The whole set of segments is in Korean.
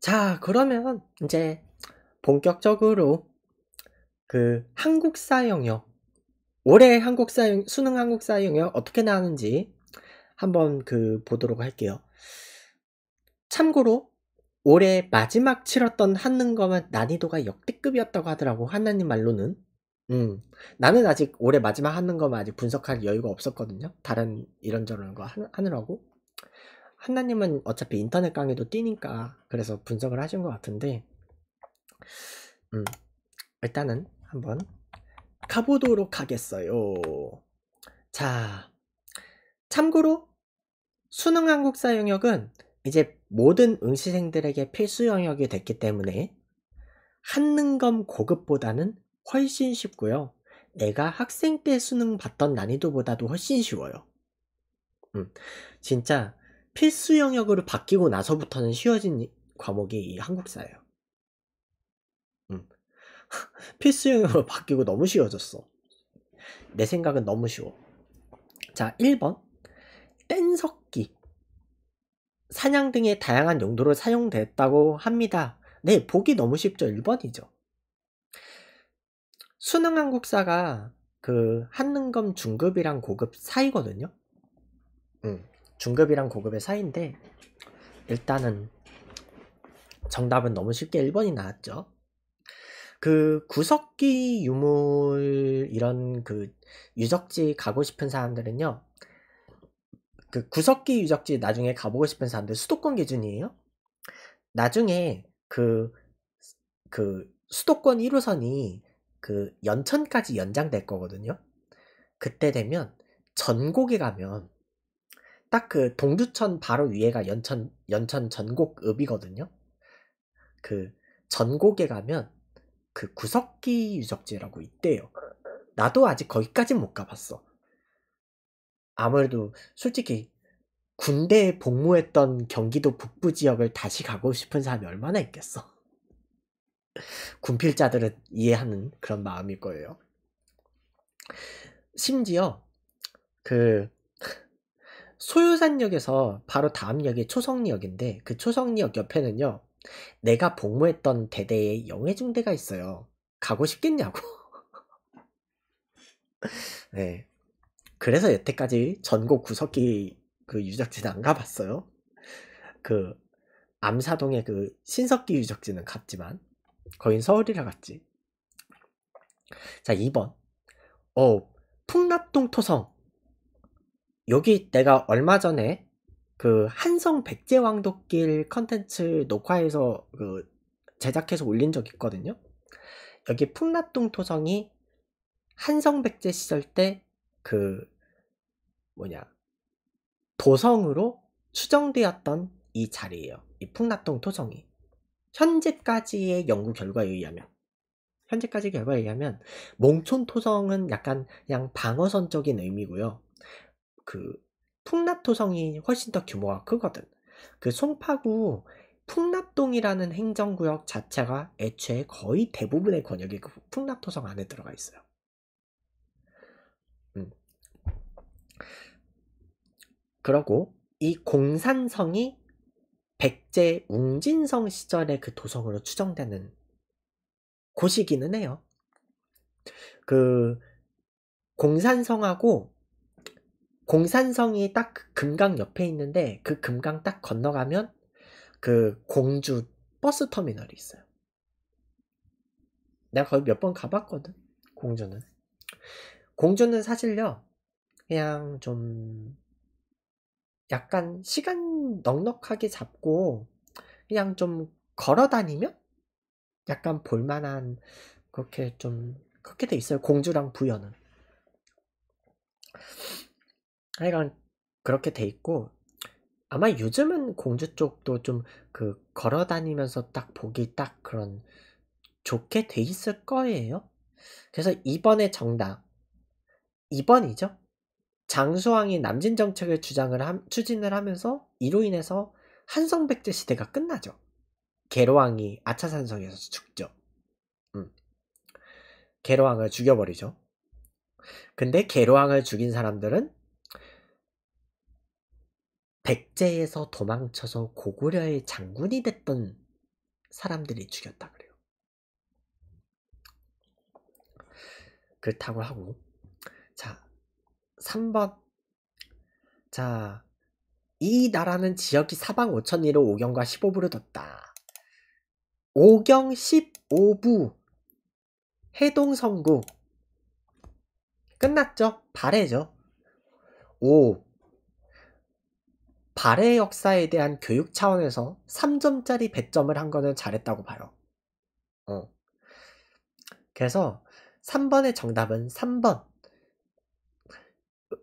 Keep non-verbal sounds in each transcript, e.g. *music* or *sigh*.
자, 그러면 이제 본격적으로 그 한국사 영역 올해 한국사 수능 한국사 영역 어떻게 나왔는지 한번 그 보도록 할게요. 참고로 올해 마지막 치렀던 한능검은 난이도가 역대급이었다고 하더라고 하나님 말로는 음 나는 아직 올해 마지막 한능검 은 아직 분석할 여유가 없었거든요 다른 이런저런 거 하느라고 한나님은 어차피 인터넷 강의도 뛰니까 그래서 분석을 하신 것 같은데 음, 일단은 한번 가보도록 하겠어요. 자, 참고로 수능 한국사 영역은 이제 모든 응시생들에게 필수 영역이 됐기 때문에 한능검 고급보다는 훨씬 쉽고요. 내가 학생 때 수능 봤던 난이도보다도 훨씬 쉬워요. 음, 진짜 필수 영역으로 바뀌고 나서부터는 쉬워진 과목이 한국사예요. 음. *laughs* 필수 영역으로 바뀌고 너무 쉬워졌어. 내 생각은 너무 쉬워. 자, 1번. 뗀석기. 사냥 등의 다양한 용도로 사용됐다고 합니다. 네, 보기 너무 쉽죠. 1번이죠. 수능 한국사가 그 한능검 중급이랑 고급 사이거든요. 음. 중급이랑 고급의 사이인데 일단은 정답은 너무 쉽게 1번이 나왔죠. 그 구석기 유물 이런 그 유적지 가고 싶은 사람들은요. 그 구석기 유적지 나중에 가보고 싶은 사람들 수도권 기준이에요. 나중에 그, 그 수도권 1호선이 그 연천까지 연장될 거거든요. 그때 되면 전곡에 가면 딱그 동두천 바로 위에가 연천 연천 전곡읍이거든요. 그 전곡에 가면 그 구석기 유적지라고 있대요. 나도 아직 거기까진 못 가봤어. 아무래도 솔직히 군대에 복무했던 경기도 북부 지역을 다시 가고 싶은 사람이 얼마나 있겠어. 군필자들은 이해하는 그런 마음일 거예요. 심지어 그 소유산역에서 바로 다음 역이 초성리역인데 그 초성리역 옆에는요 내가 복무했던 대대의 영해중대가 있어요 가고 싶겠냐고 *laughs* 네 그래서 여태까지 전국 구석기 그 유적지는 안 가봤어요 그 암사동의 그 신석기 유적지는 갔지만 거긴 서울이라 갔지 자 2번 어 풍납동 토성 여기 내가 얼마 전에 그 한성 백제왕도길 컨텐츠 녹화해서 그 제작해서 올린 적 있거든요. 여기 풍납동 토성이 한성 백제 시절 때 그 뭐냐 도성으로 추정되었던이 자리예요. 이 풍납동 토성이 현재까지의 연구 결과에 의하면 현재까지 결과에 의하면 몽촌 토성은 약간 그냥 방어선적인 의미고요. 그 풍납토성이 훨씬 더 규모가 크거든. 그 송파구 풍납동이라는 행정구역 자체가 애초에 거의 대부분의 권역이 그 풍납토성 안에 들어가 있어요. 음. 그러고 이 공산성이 백제 웅진성 시절의 그 도성으로 추정되는 곳이기는 해요. 그 공산성하고 공산성이 딱 그 금강 옆에 있는데 그 금강 딱 건너가면 그 공주 버스 터미널이 있어요. 내가 거기 몇 번 가봤거든. 공주는. 공주는 사실요. 그냥 좀 약간 시간 넉넉하게 잡고 그냥 좀 걸어 다니면 약간 볼만한 그렇게 좀 그렇게 돼 있어요. 공주랑 부여는. 하여간 그렇게 돼 있고 아마 요즘은 공주 쪽도 좀 그 걸어 다니면서 딱 보기 딱 그런 좋게 돼 있을 거예요. 그래서 이번에 정답 2번이죠. 장수왕이 남진 정책을 주장을 함, 추진을 하면서 이로 인해서 한성백제 시대가 끝나죠. 개로왕이 아차산성에서 죽죠. 음. 개로왕을 죽여버리죠. 근데 개로왕을 죽인 사람들은 백제에서 도망쳐서 고구려의 장군이 됐던 사람들이 죽였다 그래요. 그렇다고 하고 자 3번 자 이 나라는 지역이 사방 5천리로 오경과 1 5부로 뒀다. 오경 15부 해동성국 끝났죠? 발해죠. 5 발해 역사에 대한 교육 차원에서 3점짜리 배점을 한 거는 잘했다고 봐요. 어. 그래서 3번의 정답은 3번.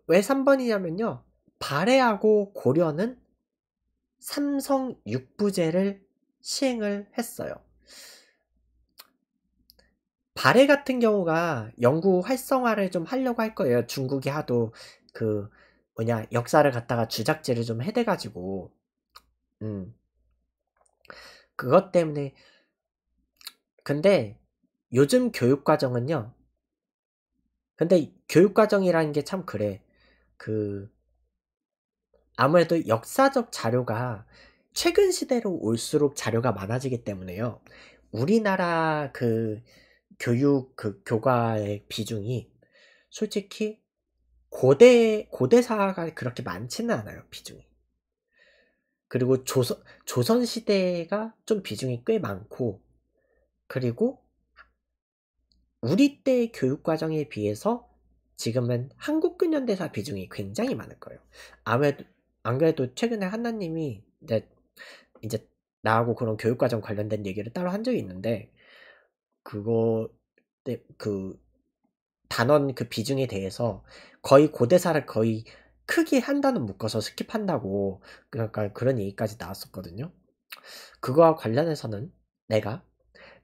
왜 3번이냐면요. 발해하고 고려는 삼성 육부제를 시행을 했어요. 발해 같은 경우가 연구 활성화를 좀 하려고 할 거예요. 중국이 하도 그 뭐냐 역사를 갖다가 주작제를좀 해대가지고 음 그것 때문에 근데 요즘 교육과정은요 근데 교육과정이라는 게 참 그래 그 아무래도 역사적 자료가 최근 시대로 올수록 자료가 많아지기 때문에요 우리나라 그 교육 그 교과의 비중이 솔직히 고대 고대사가 그렇게 많지는 않아요 비중이. 그리고 조선 조선 시대가 좀 비중이 꽤 많고 그리고 우리 때 교육 과정에 비해서 지금은 한국 근현대사 비중이 굉장히 많을 거예요. 아무래도 안 그래도 최근에 하나님이 이제 이제 나하고 그런 교육 과정 관련된 얘기를 따로 한 적이 있는데 그거 그 단원 그 비중에 대해서 거의 고대사를 거의 크게 한 단원 묶어서 스킵한다고 그러니까 그런 얘기까지 나왔었거든요. 그거와 관련해서는 내가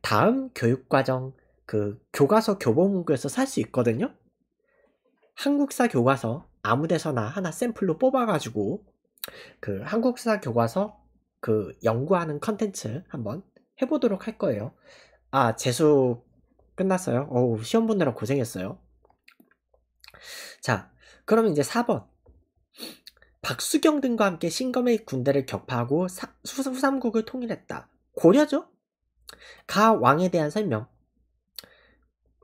다음 교육과정 그 교과서 교보문고에서 살 수 있거든요. 한국사 교과서 아무 데서나 하나 샘플로 뽑아가지고 그 한국사 교과서 그 연구하는 컨텐츠 한번 해보도록 할 거예요. 아 재수 끝났어요. 어 시험 보느라 고생했어요. 자, 그럼 이제 4번. 박수경 등과 함께 신검의 군대를 격파하고 사, 수, 삼국을 통일했다. 고려죠? 가 왕에 대한 설명.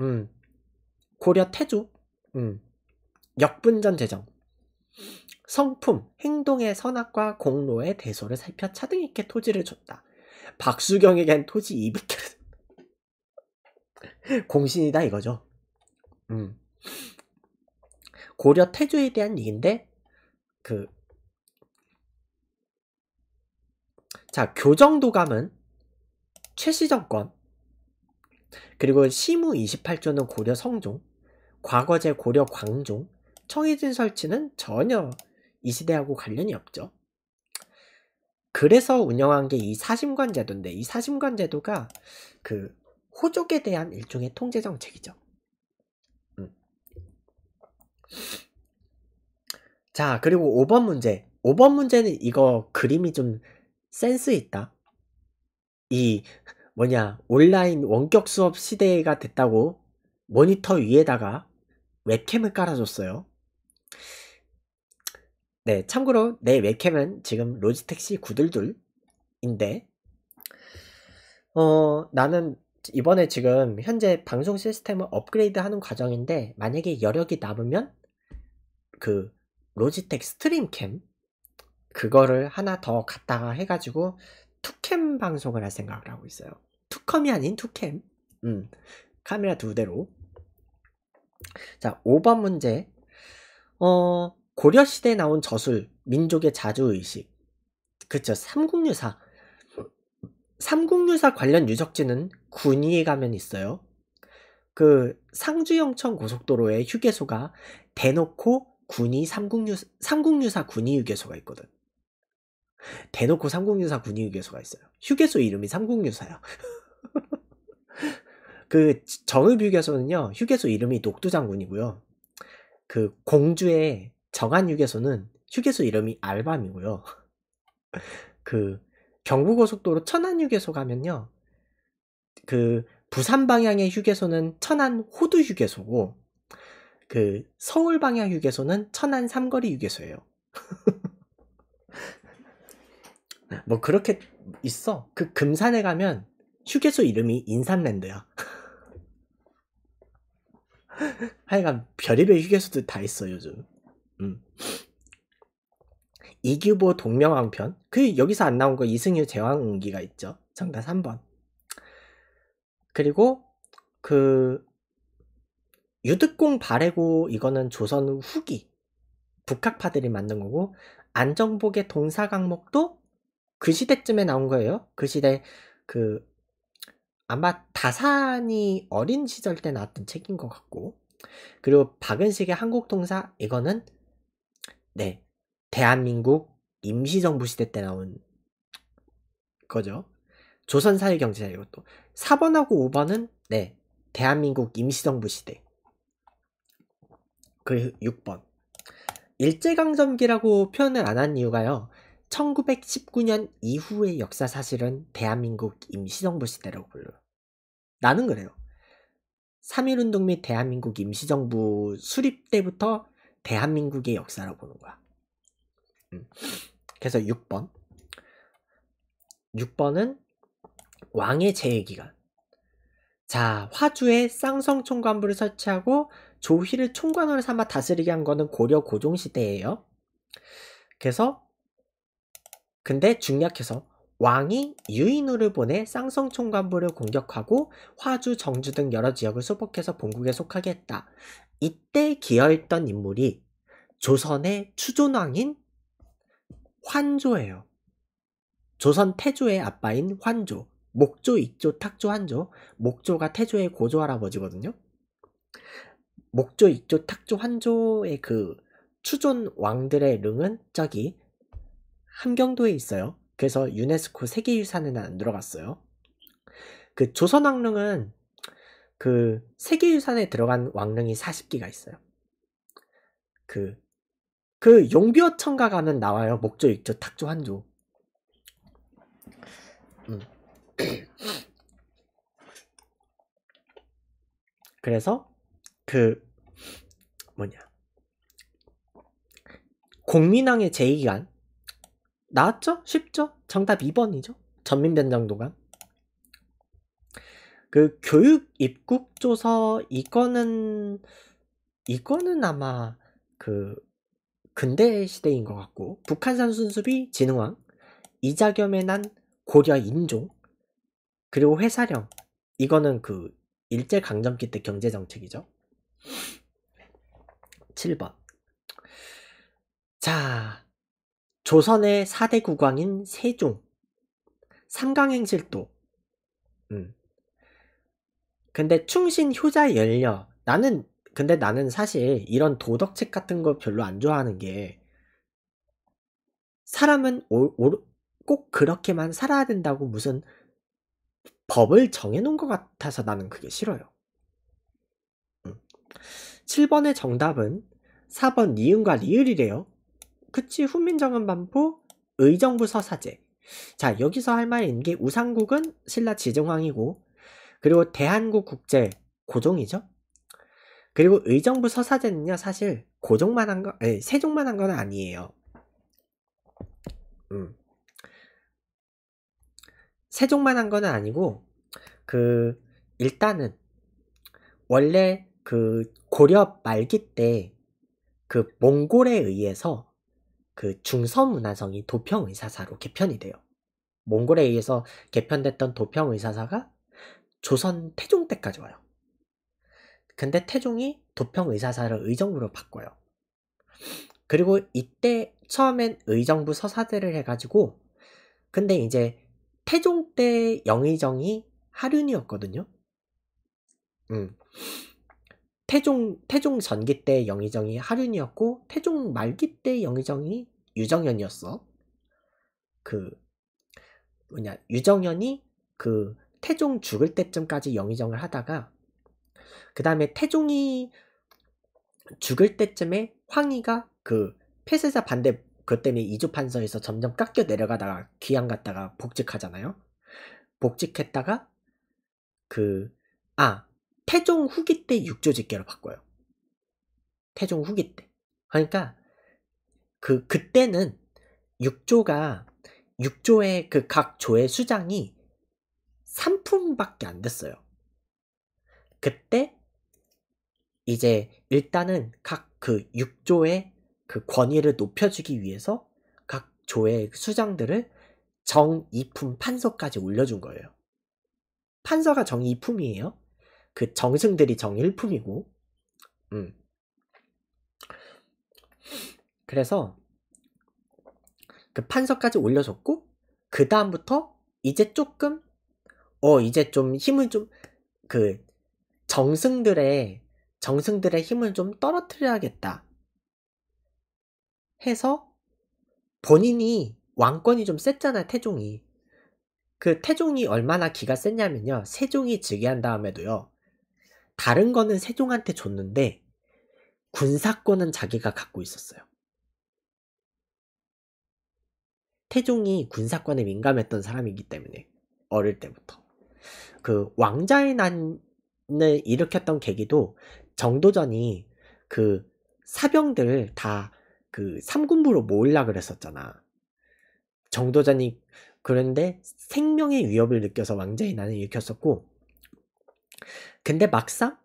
음, 고려 태조. 음, 역분전 제정. 성품, 행동의 선악과 공로의 대소를 살펴 차등 있게 토지를 줬다. 박수경에겐 토지 200개를 공신이다 이거죠. 음. 고려 태조에 대한 얘기인데 그 자, 교정도감은 최씨 정권 그리고 시무 28조는 고려 성종 과거제 고려 광종 청해진 설치는 전혀 이 시대하고 관련이 없죠. 그래서 운영한 게 이 사심관 제도인데 이 사심관 제도가 그 호족에 대한 일종의 통제 정책이죠. 음. 자, 그리고 5번 문제. 5번 문제는 이거 그림이 좀 센스 있다. 이 뭐냐, 온라인 원격 수업 시대가 됐다고 모니터 위에다가 웹캠을 깔아줬어요. 네, 참고로 내 웹캠은 지금 로지텍시 구들둘인데, 어, 나는 이번에 지금 현재 방송 시스템을 업그레이드 하는 과정인데 만약에 여력이 남으면 그 로지텍 스트림캠 그거를 하나 더 갖다가 해가지고 투캠 방송을 할 생각을 하고 있어요 투컴이 아닌 투캠 음, 카메라 두 대로 자 5번 문제 어 고려시대에 나온 저술 민족의 자주의식 그쵸 삼국유사 삼국유사 관련 유적지는 군위에 가면 있어요. 그 상주영천 고속도로의 휴게소가 대놓고 군이 삼국유사, 삼국유사 군위 휴게소가 있거든. 대놓고 삼국유사 군위 휴게소가 있어요. 휴게소 이름이 삼국유사야. *laughs* 그 정읍 휴게소는요, 휴게소 이름이 녹두장군이고요. 그 공주의 정한 휴게소는 휴게소 이름이 알밤이고요. *laughs* 그 경부고속도로 천안 휴게소 가면요. 그 부산 방향의 휴게소는 천안 호두 휴게소고 그 서울 방향 휴게소는 천안 삼거리 휴게소예요. *laughs* 네, 뭐 그렇게 있어. 그 금산에 가면 휴게소 이름이 인산랜드야. *laughs* 하여간 별의별 휴게소도다 있어 요즘. 음. 이규보 동명왕편 그 여기서 안 나온 거 이승유 제왕기가 있죠 정답 3번 그리고 그 유득공 바래고 이거는 조선 후기 북학파들이 만든 거고 안정복의 동사강목도 그 시대쯤에 나온 거예요 그 시대 그 아마 다산이 어린 시절 때 나왔던 책인 것 같고 그리고 박은식의 한국동사 이거는 네 대한민국 임시정부 시대 때 나온 거죠. 조선 사회경제사 이것도. 4번하고 5번은 네 대한민국 임시정부 시대. 그 6번. 일제강점기라고 표현을 안 한 이유가요. 1919년 이후의 역사 사실은 대한민국 임시정부 시대라고 불러요. 나는 그래요. 3.1운동 및 대한민국 임시정부 수립 때부터 대한민국의 역사라고 보는 거야. 음. 그래서 6번. 6번은 왕의 재해기간. 자, 화주에 쌍성 총관부를 설치하고 조희를 총관으로 삼아 다스리게 한 거는 고려 고종 시대예요. 그래서 근데 중략해서 왕이 유인우를 보내 쌍성 총관부를 공격하고 화주, 정주 등 여러 지역을 소복해서 본국에 속하게 했다. 이때 기여했던 인물이 조선의 추존왕인 환조예요. 조선 태조의 아빠인 환조, 목조, 익조, 탁조, 환조. 목조가 태조의 고조 할아버지거든요. 목조, 익조, 탁조, 환조의 그 추존 왕들의 릉은 저기 함경도에 있어요. 그래서 유네스코 세계유산에는 안 들어갔어요. 그 조선 왕릉은 그 세계유산에 들어간 왕릉이 40기가 있어요. 그그 용비어 청가가는 나와요. 목조 있죠. 탁조 한조. 음. *clears throat* 그래서 그 뭐냐 공민왕의 제2기간 나왔죠? 쉽죠? 정답 2번이죠. 전민변장도감. 그 교육 입국 조서 이거는 이거는 아마 그 근대 시대인 것 같고 북한산 순수비 진흥왕 이자겸의 난 고려 인종 그리고 회사령 이거는 그 일제 강점기 때 경제 정책이죠. 7번 자 조선의 4대 국왕인 세종 삼강행실도 음. 근데 충신 효자 열려 나는 근데 나는 사실 이런 도덕책 같은 거 별로 안 좋아하는 게 사람은 오, 오, 꼭 그렇게만 살아야 된다고 무슨 법을 정해놓은 것 같아서 나는 그게 싫어요. 7번의 음. 정답은 4번 니은과 리을이래요. 그치 훈민정음 반포 의정부 서사제 자 여기서 할 말인 게 우상국은 신라 지정왕이고 그리고 대한국 국제 고종이죠. 그리고 의정부 서사제는요, 사실 고종만 한 거, 아 예, 세종만 한 거는 아니에요. 음. 세종만 한 거는 아니고, 그, 일단은, 원래 그 고려 말기 때, 그 몽골에 의해서 그 중서문화성이 도평의사사로 개편이 돼요. 몽골에 의해서 개편됐던 도평의사사가 조선 태종 때까지 와요. 근데 태종이 도평 의사사를 의정부로 바꿔요. 그리고 이때 처음엔 의정부 서사제를 해가지고 근데 이제 태종 때 영의정이 하륜이었거든요. 음. 태종 태종 전기 때 영의정이 하륜이었고 태종 말기 때 영의정이 유정현이었어. 그 뭐냐 유정현이 그 태종 죽을 때쯤까지 영의정을 하다가 그 다음에 태종이 죽을 때쯤에 황희가 그 폐쇄사 반대 그 때문에 이주 판서에서 점점 깎여 내려가다가 귀양 갔다가 복직하잖아요. 복직했다가 그 아 태종 후기 때 육조직계로 바꿔요. 태종 후기 때. 그러니까 그 그때는 육조가 육조의 그 각 조의 수장이 3품밖에 안 됐어요. 그때 이제 일단은 각그 6조의 그 권위를 높여주기 위해서 각 조의 수장들을 정이품 판서까지 올려준 거예요. 판서가 정이품이에요. 그 정승들이 정일품이고, 음. 그래서 그 판서까지 올려줬고, 그 다음부터 이제 조금, 어, 이제 좀 힘을 좀, 그 정승들의 정승들의 힘을 좀 떨어뜨려야겠다 해서 본인이 왕권이 좀 셌잖아 태종이 그 태종이 얼마나 기가 셌냐면요 세종이 즉위한 다음에도요 다른 거는 세종한테 줬는데 군사권은 자기가 갖고 있었어요 태종이 군사권에 민감했던 사람이기 때문에 어릴 때부터 그 왕자의 난을 일으켰던 계기도 정도전이 그 사병들 다그 3군부로 모으려 그랬었잖아. 정도전이 그런데 생명의 위협을 느껴서 왕자의 난을 일으켰었고 근데 막상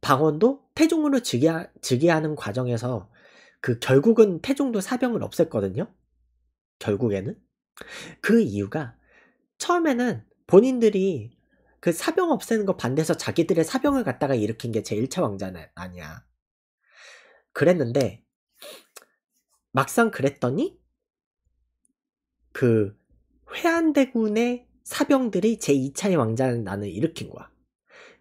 방원도 태종으로 즉위하, 는 과정에서 그 결국은 태종도 사병을 없앴거든요. 결국에는 그 이유가 처음에는 본인들이 그 사병 없애는 거 반대해서 자기들의 사병을 갖다가 일으킨 게 제1차 왕자는 아니야. 그랬는데 막상 그랬더니 그 회안대군의 사병들이 제2차의 왕자는 나는 일으킨 거야.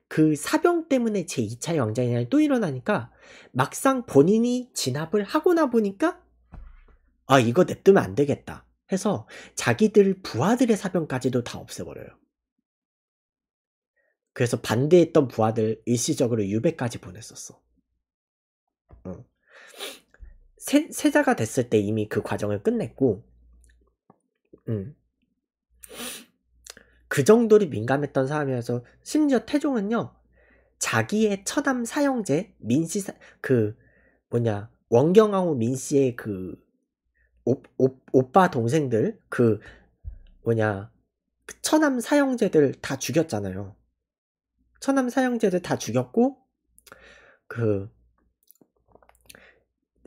그 사병 때문에 제2차의 왕자의 또 일어나니까 막상 본인이 진압을 하고나 보니까 아 이거 냅두면 안 되겠다 해서 자기들 부하들의 사병까지도 다 없애버려요. 그래서 반대했던 부하들 일시적으로 유배까지 보냈었어. 어. 세, 세자가 됐을 때 이미 그 과정을 끝냈고, 음. 그 정도로 민감했던 사람이어서 심지어 태종은요 자기의 처남 사형제 민씨 그 뭐냐 원경왕후 민씨의 그 오, 오, 오빠 동생들 그 뭐냐 그 처남 사형제들 다 죽였잖아요. 천암 사형제들 다 죽였고 그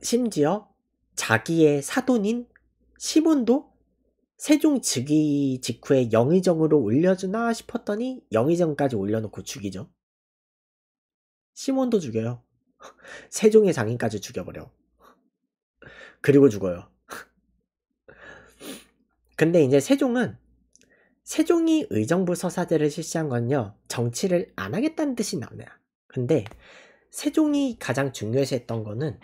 심지어 자기의 사돈인 시몬도 세종 즉위 직후에 영의정으로 올려주나 싶었더니 영의정까지 올려놓고 죽이죠. 시몬도 죽여요. *laughs* 세종의 장인까지 죽여버려. 그리고 죽어요. *laughs* 근데 이제 세종은 세종이 의정부 서사제를 실시한 건요 정치를 안 하겠다는 뜻이 나네요 근데 세종이 가장 중요시했던 거는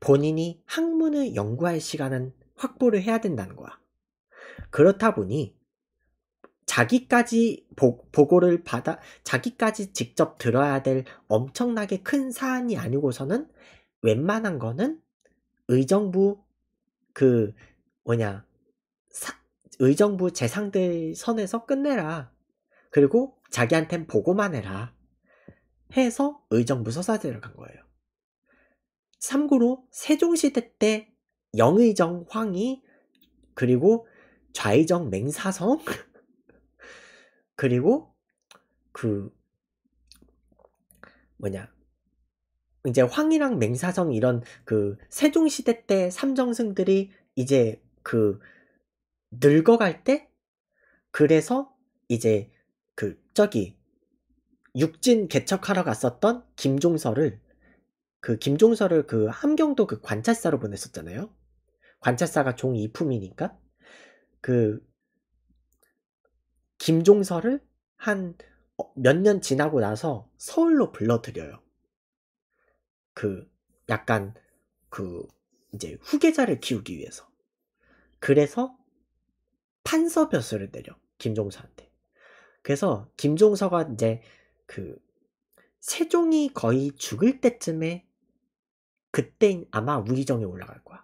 본인이 학문을 연구할 시간은 확보를 해야 된다는 거야 그렇다 보니 자기까지 보, 고를 받아 자기까지 직접 들어야 될 엄청나게 큰 사안이 아니고서는 웬만한 거는 의정부 그 뭐냐 의정부 재상들 선에서 끝내라. 그리고 자기한텐 보고만 해라. 해서 의정부 서사 대를간 거예요. 참고로 세종시대 때 영의정 황이 그리고 좌의정 맹사성 *laughs* 그리고 그 뭐냐 이제 황이랑 맹사성 이런 그 세종시대 때 삼정승들이 이제 그 늙어갈 때 그래서 이제 그 저기 육진 개척하러 갔었던 김종서를 그 김종서를 그 함경도 그 관찰사로 보냈었잖아요. 관찰사가 종 이품이니까 그 김종서를 한 몇년 어, 지나고 나서 서울로 불러들여요. 그 약간 그 이제 후계자를 키우기 위해서. 그래서 판서 벼슬을 때려 김종서한테 그래서 김종서가 이제 그 세종이 거의 죽을 때쯤에 그때 아마 우의정에 올라갈 거야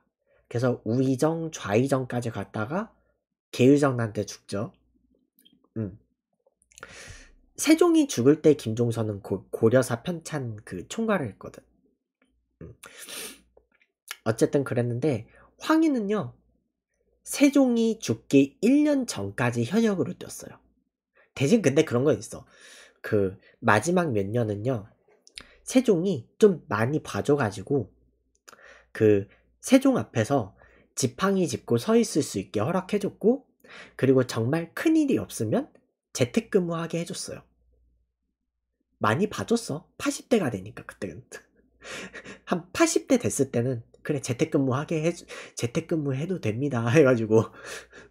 그래서 우의정 좌의정까지 갔다가 계의정한테 죽죠 음. 세종이 죽을 때 김종서는 고, 려사 편찬 그 총괄을 했거든 음. 어쨌든 그랬는데 황희는요 세종이 죽기 1년 전까지 현역으로 뛰었어요. 대신 근데 그런 건 있어. 그 마지막 몇 년은요. 세종이 좀 많이 봐줘가지고 그 세종 앞에서 지팡이 짚고 서 있을 수 있게 허락해줬고 그리고 정말 큰일이 없으면 재택근무하게 해줬어요. 많이 봐줬어. 80대가 되니까 그때는. *laughs* 한 80대 됐을 때는 그래 재택근무하게 해 재택근무 해도 됩니다 *laughs* 해가지고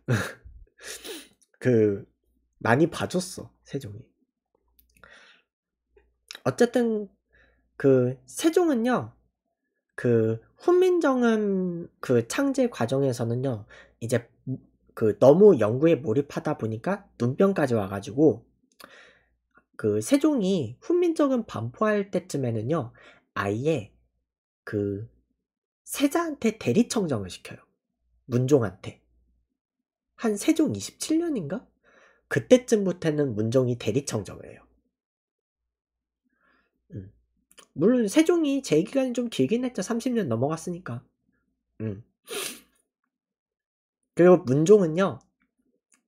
*laughs* 그 많이 봐줬어 세종이 어쨌든 그 세종은요 그 훈민정음 그 창제 과정에서는요 이제 그 너무 연구에 몰입하다 보니까 눈병까지 와가지고 그 세종이 훈민정음 반포할 때쯤에는요 아예 그 세자한테 대리청정을 시켜요. 문종한테. 한 세종 27년인가? 그때쯤부터는 문종이 대리청정을 해요. 음. 물론 세종이 제 기간이 좀 길긴 했죠. 30년 넘어갔으니까. 음. 그리고 문종은요.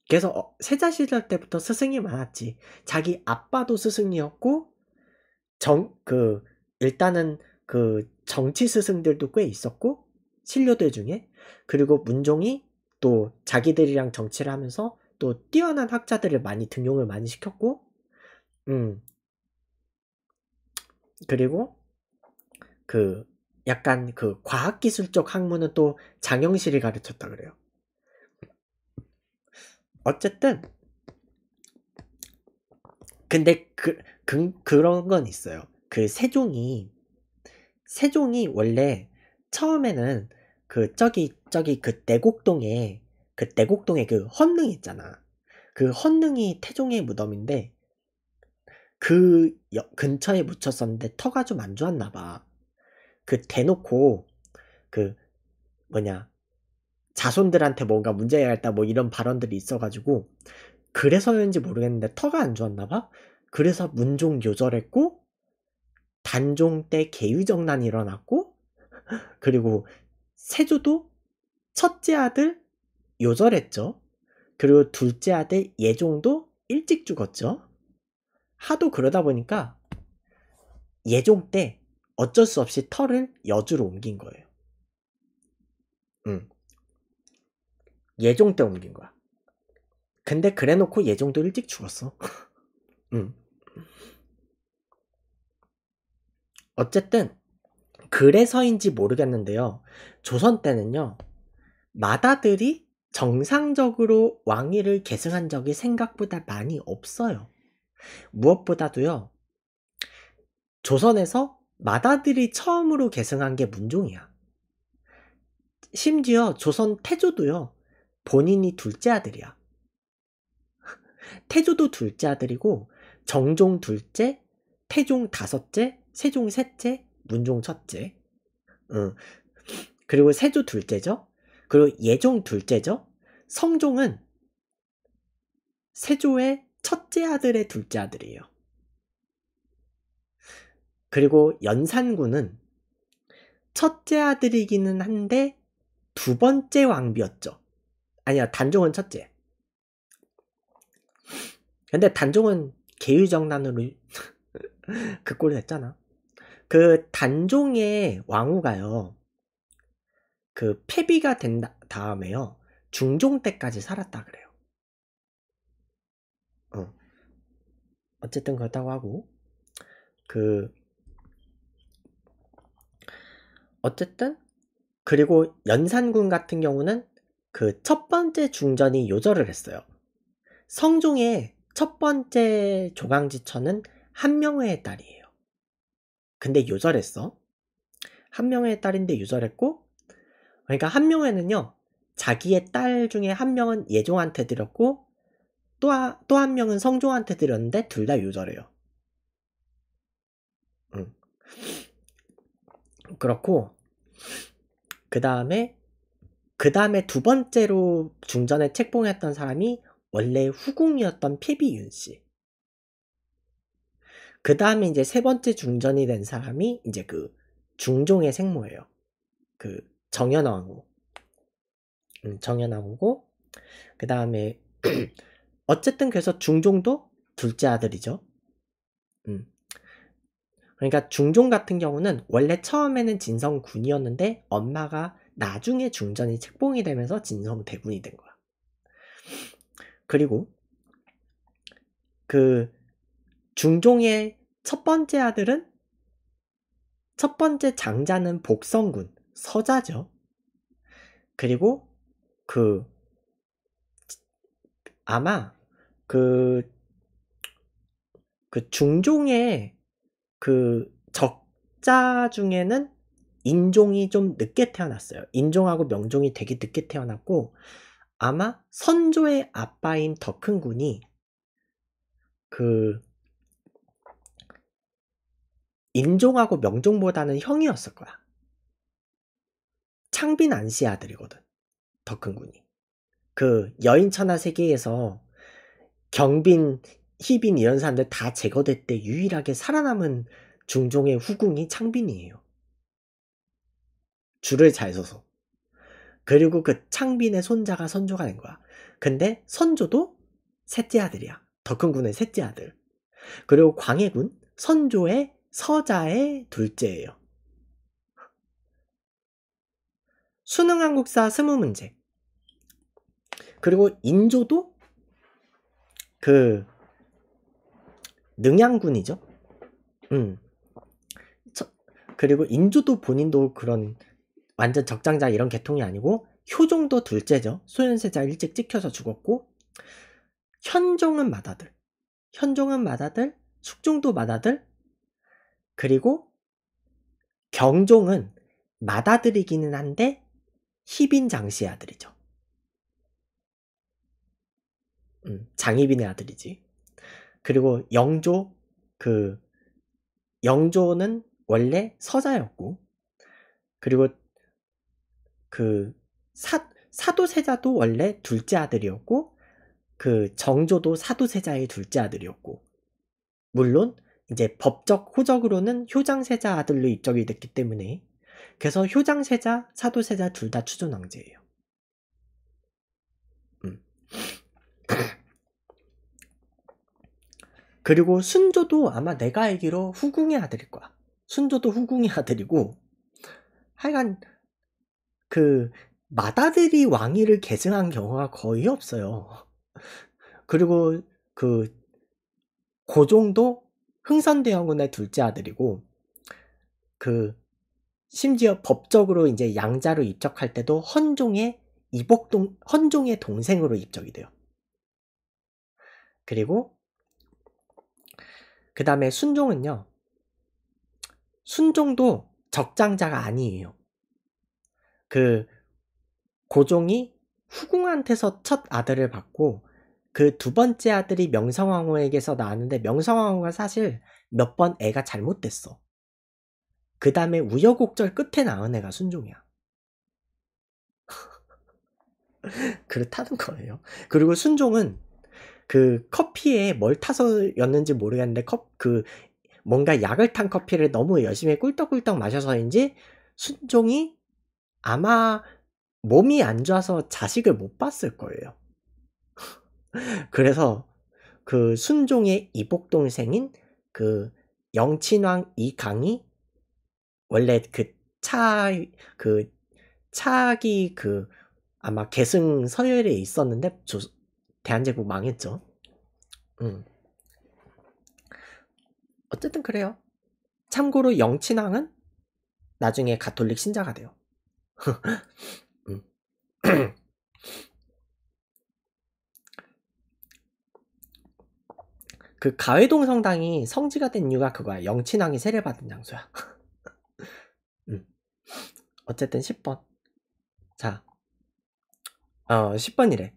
그래서 어, 세자 시절 때부터 스승이 많았지. 자기 아빠도 스승이었고 정 그 일단은 그 정치 스승들도 꽤 있었고 신료들 중에 그리고 문종이 또 자기들이랑 정치를 하면서 또 뛰어난 학자들을 많이 등용을 많이 시켰고 음 그리고 그 약간 그 과학기술적 학문은 또 장영실이 가르쳤다 그래요. 어쨌든 근데 그, 그 그런 건 있어요. 그 세종이 세종이 원래 처음에는 그 저기 저기 그대곡동에그대곡동에그 헌릉 있잖아. 그 헌릉이 태종의 무덤인데 그 근처에 묻혔었는데 터가 좀 안 좋았나 봐. 그 대놓고 그 뭐냐 자손들한테 뭔가 문제가 있다 뭐 이런 발언들이 있어가지고 그래서였는지 모르겠는데 터가 안 좋았나 봐. 그래서 문종 요절했고 단종 때 개유정난이 일어났고 그리고 세조도 첫째 아들 요절했죠. 그리고 둘째 아들 예종도 일찍 죽었죠. 하도 그러다 보니까 예종 때 어쩔 수 없이 털을 여주로 옮긴 거예요. 음. 예종 때 옮긴 거야. 근데 그래놓고 예종도 일찍 죽었어. 음. *laughs* 어쨌든 그래서인지 모르겠는데요. 조선 때는요. 마다들이 정상적으로 왕위를 계승한 적이 생각보다 많이 없어요. 무엇보다도요. 조선에서 마다들이 처음으로 계승한 게 문종이야. 심지어 조선 태조도요. 본인이 둘째 아들이야. *laughs* 태조도 둘째 아들이고 정종 둘째, 태종 다섯째, 세종 셋째, 문종 첫째. 응. 그리고 세조 둘째죠. 그리고 예종 둘째죠. 성종은 세조의 첫째 아들의 둘째 아들이에요. 그리고 연산군은 첫째 아들이기는 한데 두 번째 왕비였죠. 아니야, 단종은 첫째. 근데 단종은 계유정난으로그꼴골 *laughs* 됐잖아. 그 단종의 왕후가요. 그 폐비가 된 다음에요. 중종 때까지 살았다 그래요. 어. 어쨌든 그렇다고 하고 그 어쨌든 그리고 연산군 같은 경우는 그 첫 번째 중전이 요절을 했어요. 성종의 첫 번째 조강지처는 한명회의 딸이에요. 근데 유절했어. 한 명의 딸인데 유절했고, 그러니까 한 명에는요, 자기의 딸 중에 한 명은 예종한테 드렸고, 또, 또 한 명은 성종한테 드렸는데, 둘 다 유절해요. 음. 그렇고, 그 다음에, 그 다음에 두 번째로 중전에 책봉했던 사람이 원래 후궁이었던 피비윤 씨. 그 다음에 이제 세 번째 중전이 된 사람이 이제 그 중종의 생모예요. 그 정현왕후. 음, 정현왕후고 그 다음에 어쨌든 그래서 중종도 둘째 아들이죠. 음. 그러니까 중종 같은 경우는 원래 처음에는 진성군이었는데 엄마가 나중에 중전이 책봉이 되면서 진성대군이 된 거야. 그리고 그 중종의 첫 번째 아들은 첫 번째 장자는 복성군 서자죠. 그리고 그 아마 그그 그 중종의 그 적자 중에는 인종이 좀 늦게 태어났어요. 인종하고 명종이 되게 늦게 태어났고 아마 선조의 아빠인 덕흥군이 그 인종하고 명종보다는 형이었을 거야. 창빈 안씨 아들이거든. 더 큰 군이. 그 여인천하 세계에서 경빈, 희빈 이런 사람들 다 제거될 때 유일하게 살아남은 중종의 후궁이 창빈이에요. 줄을 잘 서서. 그리고 그 창빈의 손자가 선조가 된 거야. 근데 선조도 셋째 아들이야. 덕흥군의 셋째 아들. 그리고 광해군, 선조의 서자의 둘째예요. 수능 한국사 스무 문제 그리고 인조도 그 능양군이죠. 음. 저, 그리고 인조도 본인도 그런 완전 적장자 이런 계통이 아니고 효종도 둘째죠. 소현세자 일찍 찍혀서 죽었고 현종은 맏아들 현종은 맏아들 숙종도 맏아들 그리고 경종은 맏아들이기는 한데 희빈 장씨의 아들이죠. 음, 장희빈의 아들이지. 그리고 영조 그 영조는 원래 서자였고 그리고 그 사, 사도세자도 원래 둘째 아들이었고 그 정조도 사도세자의 둘째 아들이었고 물론 이제 법적 호적으로는 효장세자 아들로 입적이 됐기 때문에 그래서 효장세자, 사도세자 둘 다 추존왕제예요. 음. *clears throat* 그리고 순조도 아마 내가 알기로 후궁의 아들일 거야. 순조도 후궁의 아들이고 하여간 그맏아들이 왕위를 계승한 경우가 거의 없어요. *laughs* 그리고 그 고종도 흥선대원군의 둘째 아들이고 그 심지어 법적으로 이제 양자로 입적할 때도 헌종의 이복동 헌종의 동생으로 입적이 돼요. 그리고 그 다음에 순종은요. 순종도 적장자가 아니에요. 그 고종이 후궁한테서 첫 아들을 받고 그두 번째 아들이 명성황후에게서 나왔는데 명성황후가 사실 몇 번 애가 잘못됐어. 그 다음에 우여곡절 끝에 낳은 애가 순종이야. *laughs* 그렇다는 거예요. 그리고 순종은 그 커피에 뭘 타서였는지 모르겠는데 컵 그 뭔가 약을 탄 커피를 너무 열심히 꿀떡꿀떡 마셔서인지 순종이 아마 몸이 안 좋아서 자식을 못 봤을 거예요. 그래서 그 순종의 이복 동생인 그 영친왕 이강이 원래 그 차그 그 차기 그 아마 계승 서열에 있었는데 조, 대한제국 망했죠. 음. 어쨌든 그래요. 참고로 영친왕은 나중에 가톨릭 신자가 돼요. *laughs* 음. *clears throat* 그 가회동 성당이 성지가 된 이유가 그거야. 영친왕이 세례받은 장소야. *laughs* 음. 어쨌든 10번. 자, 어, 10번이래.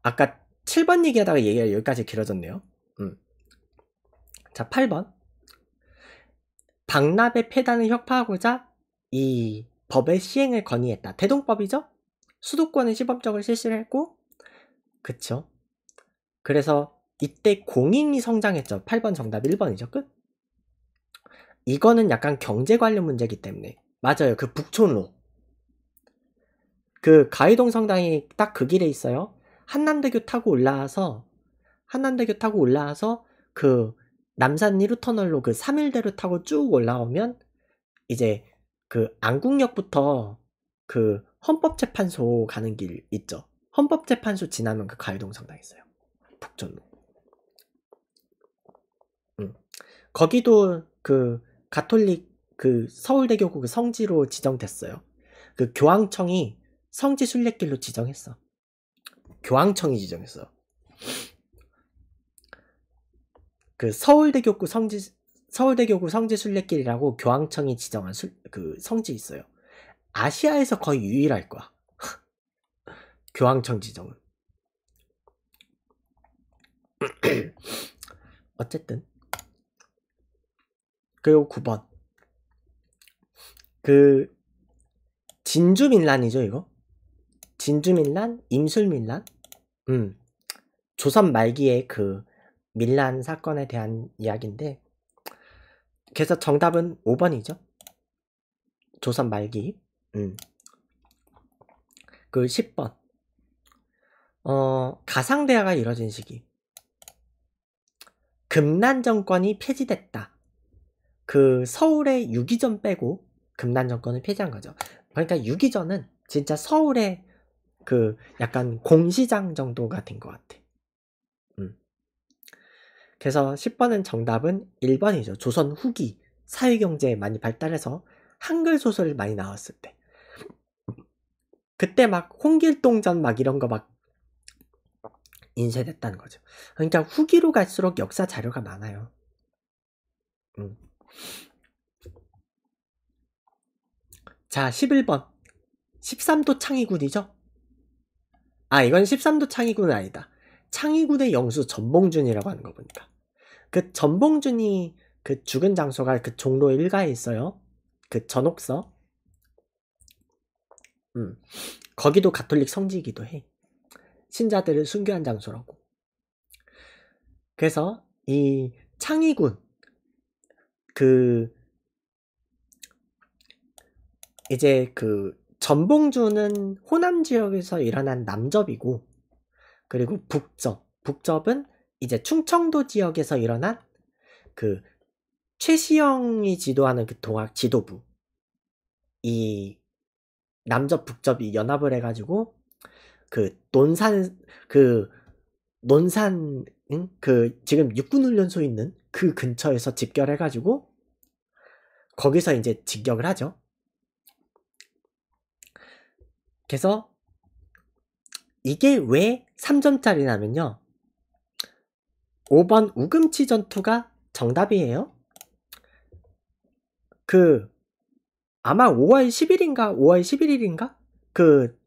아까 7번 얘기하다가 얘기가 여기까지 길어졌네요. 음. 자, 8번. 박납의 폐단을 혁파하고자 이 법의 시행을 건의했다. 대동법이죠? 수도권은 시범적으로 실시를 했고, 그쵸. 그래서 이때 공인이 성장했죠. 8번 정답 1번이죠. 끝. 이거는 약간 경제 관련 문제이기 때문에 맞아요. 그 북촌로 그 가이동 성당이 딱 그 길에 있어요. 한남대교 타고 올라와서 한남대교 타고 올라와서 그 남산 1루 터널로 그 3일대로 타고 쭉 올라오면 이제 그 안국역부터 그 헌법재판소 가는 길 있죠. 헌법재판소 지나면 그 가이동 성당 있어요. 북촌로. 거기도 그 가톨릭 그 서울대교구 그 성지로 지정됐어요. 그 교황청이 성지 순례길로 지정했어. 교황청이 지정했어. 그 서울대교구 성지 서울대교구 성지 순례길이라고 교황청이 지정한 술, 그 성지 있어요. 아시아에서 거의 유일할 거야. *laughs* 교황청 지정은. *clears throat* 어쨌든 그리고 9번. 그진주민란이죠 이거? 진주민란임술민란 음. 조선 말기의 그민란 사건에 대한 이야기인데 그래서 정답은 5번이죠. 조선 말기. 음. 그 10번. 어, 가상대화가 이뤄진 시기. 금난 정권이 폐지됐다. 그 서울의 유기전 빼고 금난 정권을 폐지한 거죠. 그러니까 유기전은 진짜 서울의 그 약간 공시장 정도가 된 것 같아. 음. 그래서 10번은 정답은 1번이죠. 조선 후기 사회경제에 많이 발달해서 한글 소설이 많이 나왔을 때. 그때 막 홍길동전 막 이런 거 막 인쇄됐다는 거죠. 그러니까 후기로 갈수록 역사 자료가 많아요. 음. 자, 11번. 13도 창의군이죠? 아, 이건 13도 창의군은 아니다. 창의군의 영수 전봉준이라고 하는 거 보니까. 그 전봉준이 그 죽은 장소가 그 종로 일가에 있어요. 그 전옥서. 음. 거기도 가톨릭 성지이기도 해. 신자들을 순교한 장소라고. 그래서 이 창의군, 그 이제 그 전봉주는 호남 지역에서 일어난 남접이고 그리고 북접 북접은 이제 충청도 지역에서 일어난 그 최시영이 지도하는 그 동학 지도부 이 남접 북접이 연합을 해가지고 그 논산 그 논산 응? 그 지금 육군훈련소 있는 그 근처에서 집결해가지고 거기서 이제 직격을 하죠. 그래서 이게 왜 3점짜리냐면요. 5번 우금치 전투가 정답이에요. 그 아마 5월 10일인가 5월 11일인가 그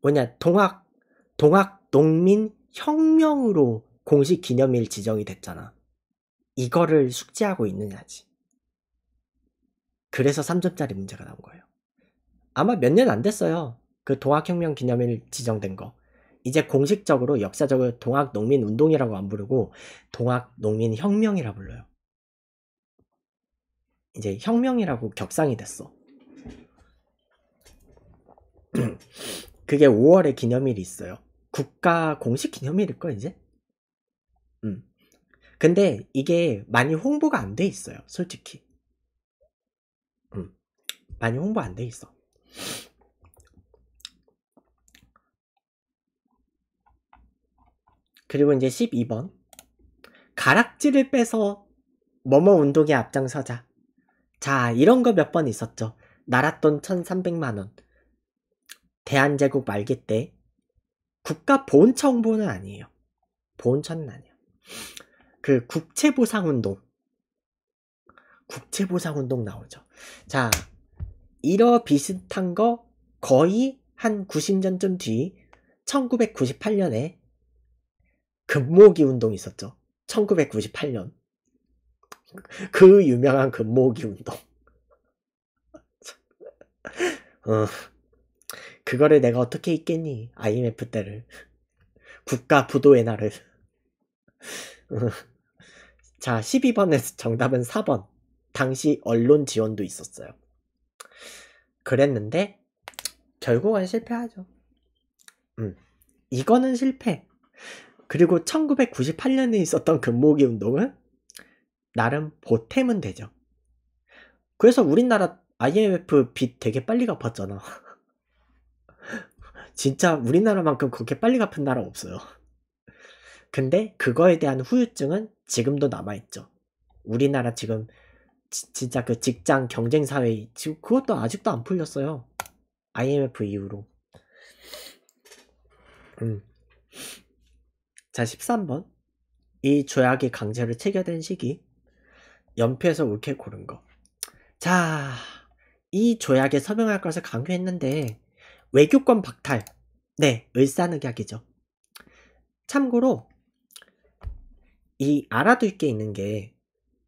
뭐냐 동학 동학 농민 혁명으로 공식 기념일 지정이 됐잖아. 이거를 숙지하고 있느냐지. 그래서 3점짜리 문제가 나온 거예요. 아마 몇 년 안 됐어요. 그 동학혁명 기념일 지정된 거. 이제 공식적으로 역사적으로 동학농민운동이라고 안 부르고 동학농민혁명이라 불러요. 이제 혁명이라고 격상이 됐어. *clears throat* 그게 5월에 기념일이 있어요. 국가 공식 기념일일 거 이제. 음. 근데 이게 많이 홍보가 안 돼 있어요. 솔직히. 음, 많이 홍보 안 돼 있어. 그리고 이제 12번. 가락지를 빼서 뭐뭐 운동에 앞장서자. 자, 이런 거 몇 번 있었죠. 나랏돈 1300만원. 대한제국 말기 때 국가 보훈처 홍보는 아니에요. 보훈처는 아니에요. 그 국채보상운동 국채보상운동 나오죠 자 이러 비슷한 거 거의 한 90년쯤 뒤 1998년에 금모기 운동이 있었죠 1998년 그 유명한 금모기 운동 *laughs* 어, 그거를 내가 어떻게 잊겠니 IMF 때를 국가 부도의 날을 *laughs* 자, 12번에서 *laughs* 정답은 4번. 당시 언론 지원도 있었어요. 그랬는데 결국은 실패하죠. 음. 이거는 실패. 그리고 1998년에 있었던 금모기 그 운동은 나름 보탬은 되죠. 그래서 우리나라 IMF 빚 되게 빨리 갚았잖아. *laughs* 진짜 우리나라만큼 그렇게 빨리 갚은 나라 없어요. 근데 그거에 대한 후유증은 지금도 남아있죠. 우리나라 지금 지, 진짜 그 직장 경쟁 사회 지금 그것도 아직도 안 풀렸어요. IMF 이후로. 음. 자, 13번. 이 조약이 강제로 체결된 시기. 연표에서 옳게 고른 거. 자, 이 조약에 서명할 것을 강요했는데 외교권 박탈. 네, 을사늑약이죠. 참고로 이 알아둘 게 있는 게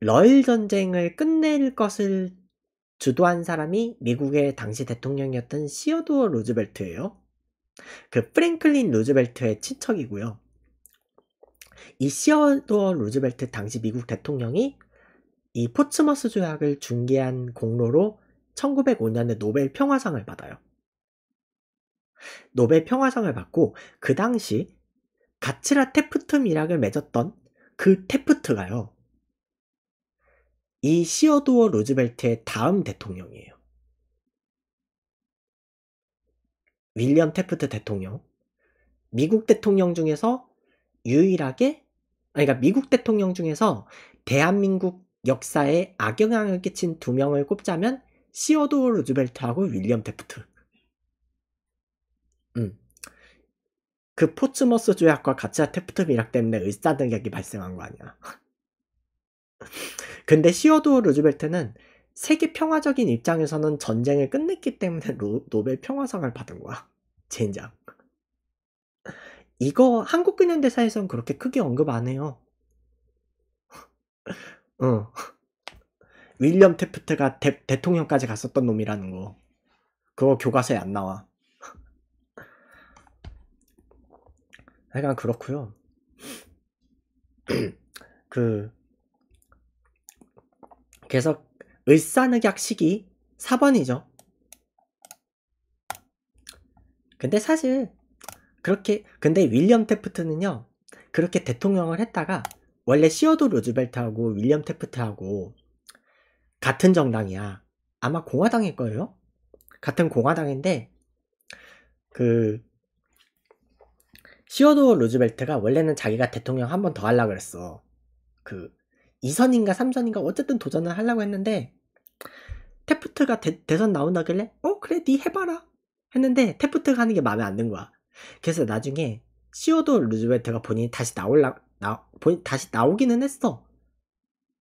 러일 전쟁을 끝낼 것을 주도한 사람이 미국의 당시 대통령이었던 시어도어 루즈벨트예요그 프랭클린 루즈벨트의 친척이고요. 이 시어도어 루즈벨트 당시 미국 대통령이 이 포츠머스 조약을 중개한 공로로 1905년에 노벨 평화상을 받아요. 노벨 평화상을 받고 그 당시 가츠라 테프트 미락을 맺었던 그 테프트가요. 이 시어도어 루즈벨트의 다음 대통령이에요. 윌리엄 테프트 대통령. 미국 대통령 중에서 유일하게, 그러니까 미국 대통령 중에서 대한민국 역사에 악영향을 끼친 두 명을 꼽자면 시어도어 루즈벨트하고 윌리엄 테프트. 음. 그 포츠머스 조약과 가치와 테프트 비락 때문에 의사등격이 발생한 거 아니야. *laughs* 근데 시어도 루즈벨트는 세계 평화적인 입장에서는 전쟁을 끝냈기 때문에 로, 노벨 평화상을 받은 거야. 젠장. 이거 한국 근현대사에선 그렇게 크게 언급 안 해요. *laughs* 어. 윌리엄 테프트가 대, 통령까지 갔었던 놈이라는 거. 그거 교과서에 안 나와. 아, 약간 그렇고요 *clears throat* 그 그래서 을사늑약 시기 4번이죠 근데 사실 그렇게 근데 윌리엄 테프트는요 그렇게 대통령을 했다가 원래 시어도 루즈벨트하고 윌리엄 테프트하고 같은 정당이야 아마 공화당일 거예요 같은 공화당인데 그 시어도 어 루즈벨트가 원래는 자기가 대통령 한 번 더 하려고 그랬어. 그 2선인가 3선인가 어쨌든 도전을 하려고 했는데 테프트가 대, 대선 나온다길래 어 그래 니 해봐라 했는데 테프트가 하는 게 마음에 안 든 거야. 그래서 나중에 시어도 어 루즈벨트가 본인이 다시 나올라 나 본인 다시 나오기는 했어.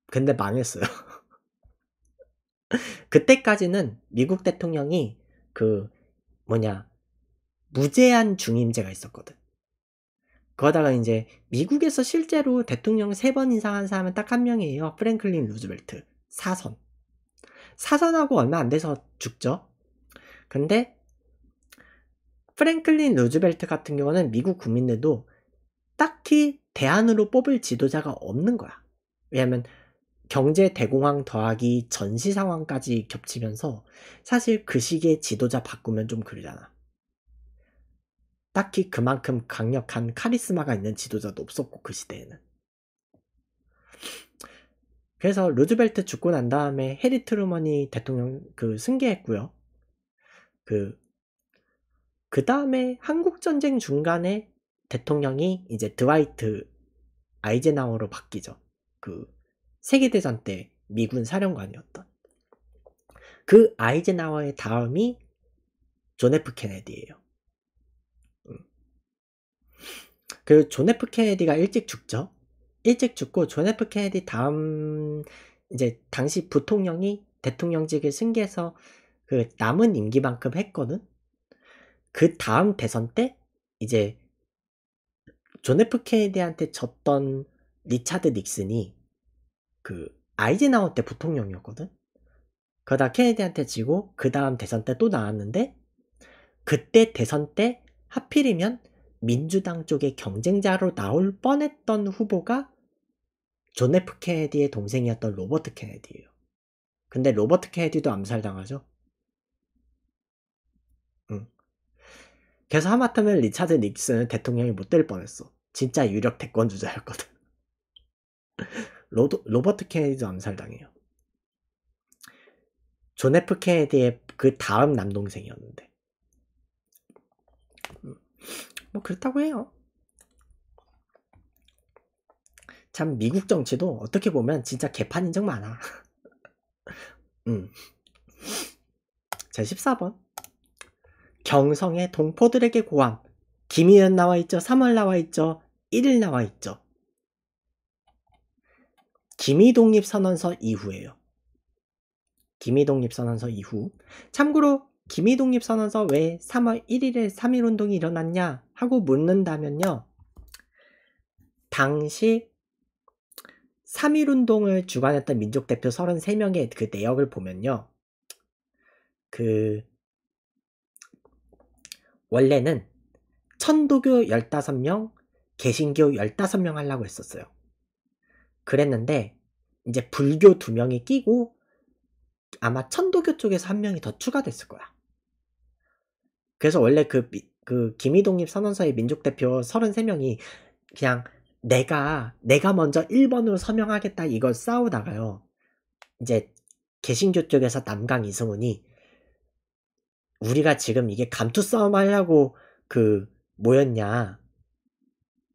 근데 망했어요. *laughs* 그때까지는 미국 대통령이 그 뭐냐 무제한 중임제가 있었거든. 그러다가 이제 미국에서 실제로 대통령을 세번 인상한 사람은 딱 한 명이에요. 프랭클린 루즈벨트. 사선. 사선하고 얼마 안 돼서 죽죠. 근데 프랭클린 루즈벨트 같은 경우는 미국 국민들도 딱히 대안으로 뽑을 지도자가 없는 거야. 왜냐면 경제 대공황 더하기 전시 상황까지 겹치면서 사실 그 시기에 지도자 바꾸면 좀 그러잖아. 딱히 그만큼 강력한 카리스마가 있는 지도자도 없었고 그 시대에는 그래서 루즈벨트 죽고 난 다음에 해리 트루먼이 대통령 그 승계했고요 그그 그 다음에 한국 전쟁 중간에 대통령이 이제 드와이트 아이젠하워로 바뀌죠 그 세계대전 때 미군 사령관이었던 그 아이젠하워의 다음이 존 F 케네디예요 그존 F 케네디가 일찍 죽죠. 일찍 죽고 존 F 케네디 다음 이제 당시 부통령이 대통령직을 승계해서 그 남은 임기만큼 했거든. 그 다음 대선 때 이제 존 F 케네디한테 졌던 리차드 닉슨이 그 아이젠하워 때 부통령이었거든. 그러다 케네디한테 지고 그 다음 대선 때 또 나왔는데 그때 대선 때 하필이면 민주당 쪽의 경쟁자로 나올 뻔했던 후보가 존 F 케네디의 동생이었던 로버트 케네디예요. 근데 로버트 케네디도 암살당하죠. 응. 그래서 하마터면 리차드 닉슨은 대통령이 못될 뻔했어. 진짜 유력 대권 주자였거든. *laughs* 로도, 로버트 케네디도 암살당해요. 존 F 케네디의 그 다음 남동생이었는데. 뭐 그렇다고 해요. 참 미국 정치도 어떻게 보면 진짜 개판 인적 많아. *laughs* 음. 제 14번 경성의 동포들에게 고함 김희연 나와있죠 3월 나와있죠 1일 나와있죠 김희독립선언서 이후에요 김희독립선언서 이후 참고로 김희독립선언서 왜 3월 1일에 3.1운동이 일어났냐 하고 묻는다면요. 당시 3.1운동을 주관했던 민족대표 33명의 그 내역을 보면요. 그, 원래는 천도교 15명, 개신교 15명 하려고 했었어요. 그랬는데, 이제 불교 2명이 끼고, 아마 천도교 쪽에서 한 명이 더 추가됐을 거야. 그래서 원래 그그 김희동립 선언서의 민족대표 33명이 그냥 내가 내가 먼저 1번으로 서명하겠다 이걸 싸우다가요. 이제 개신교 쪽에서 남강 이승훈이 우리가 지금 이게 감투 싸움 하려고 그 모였냐?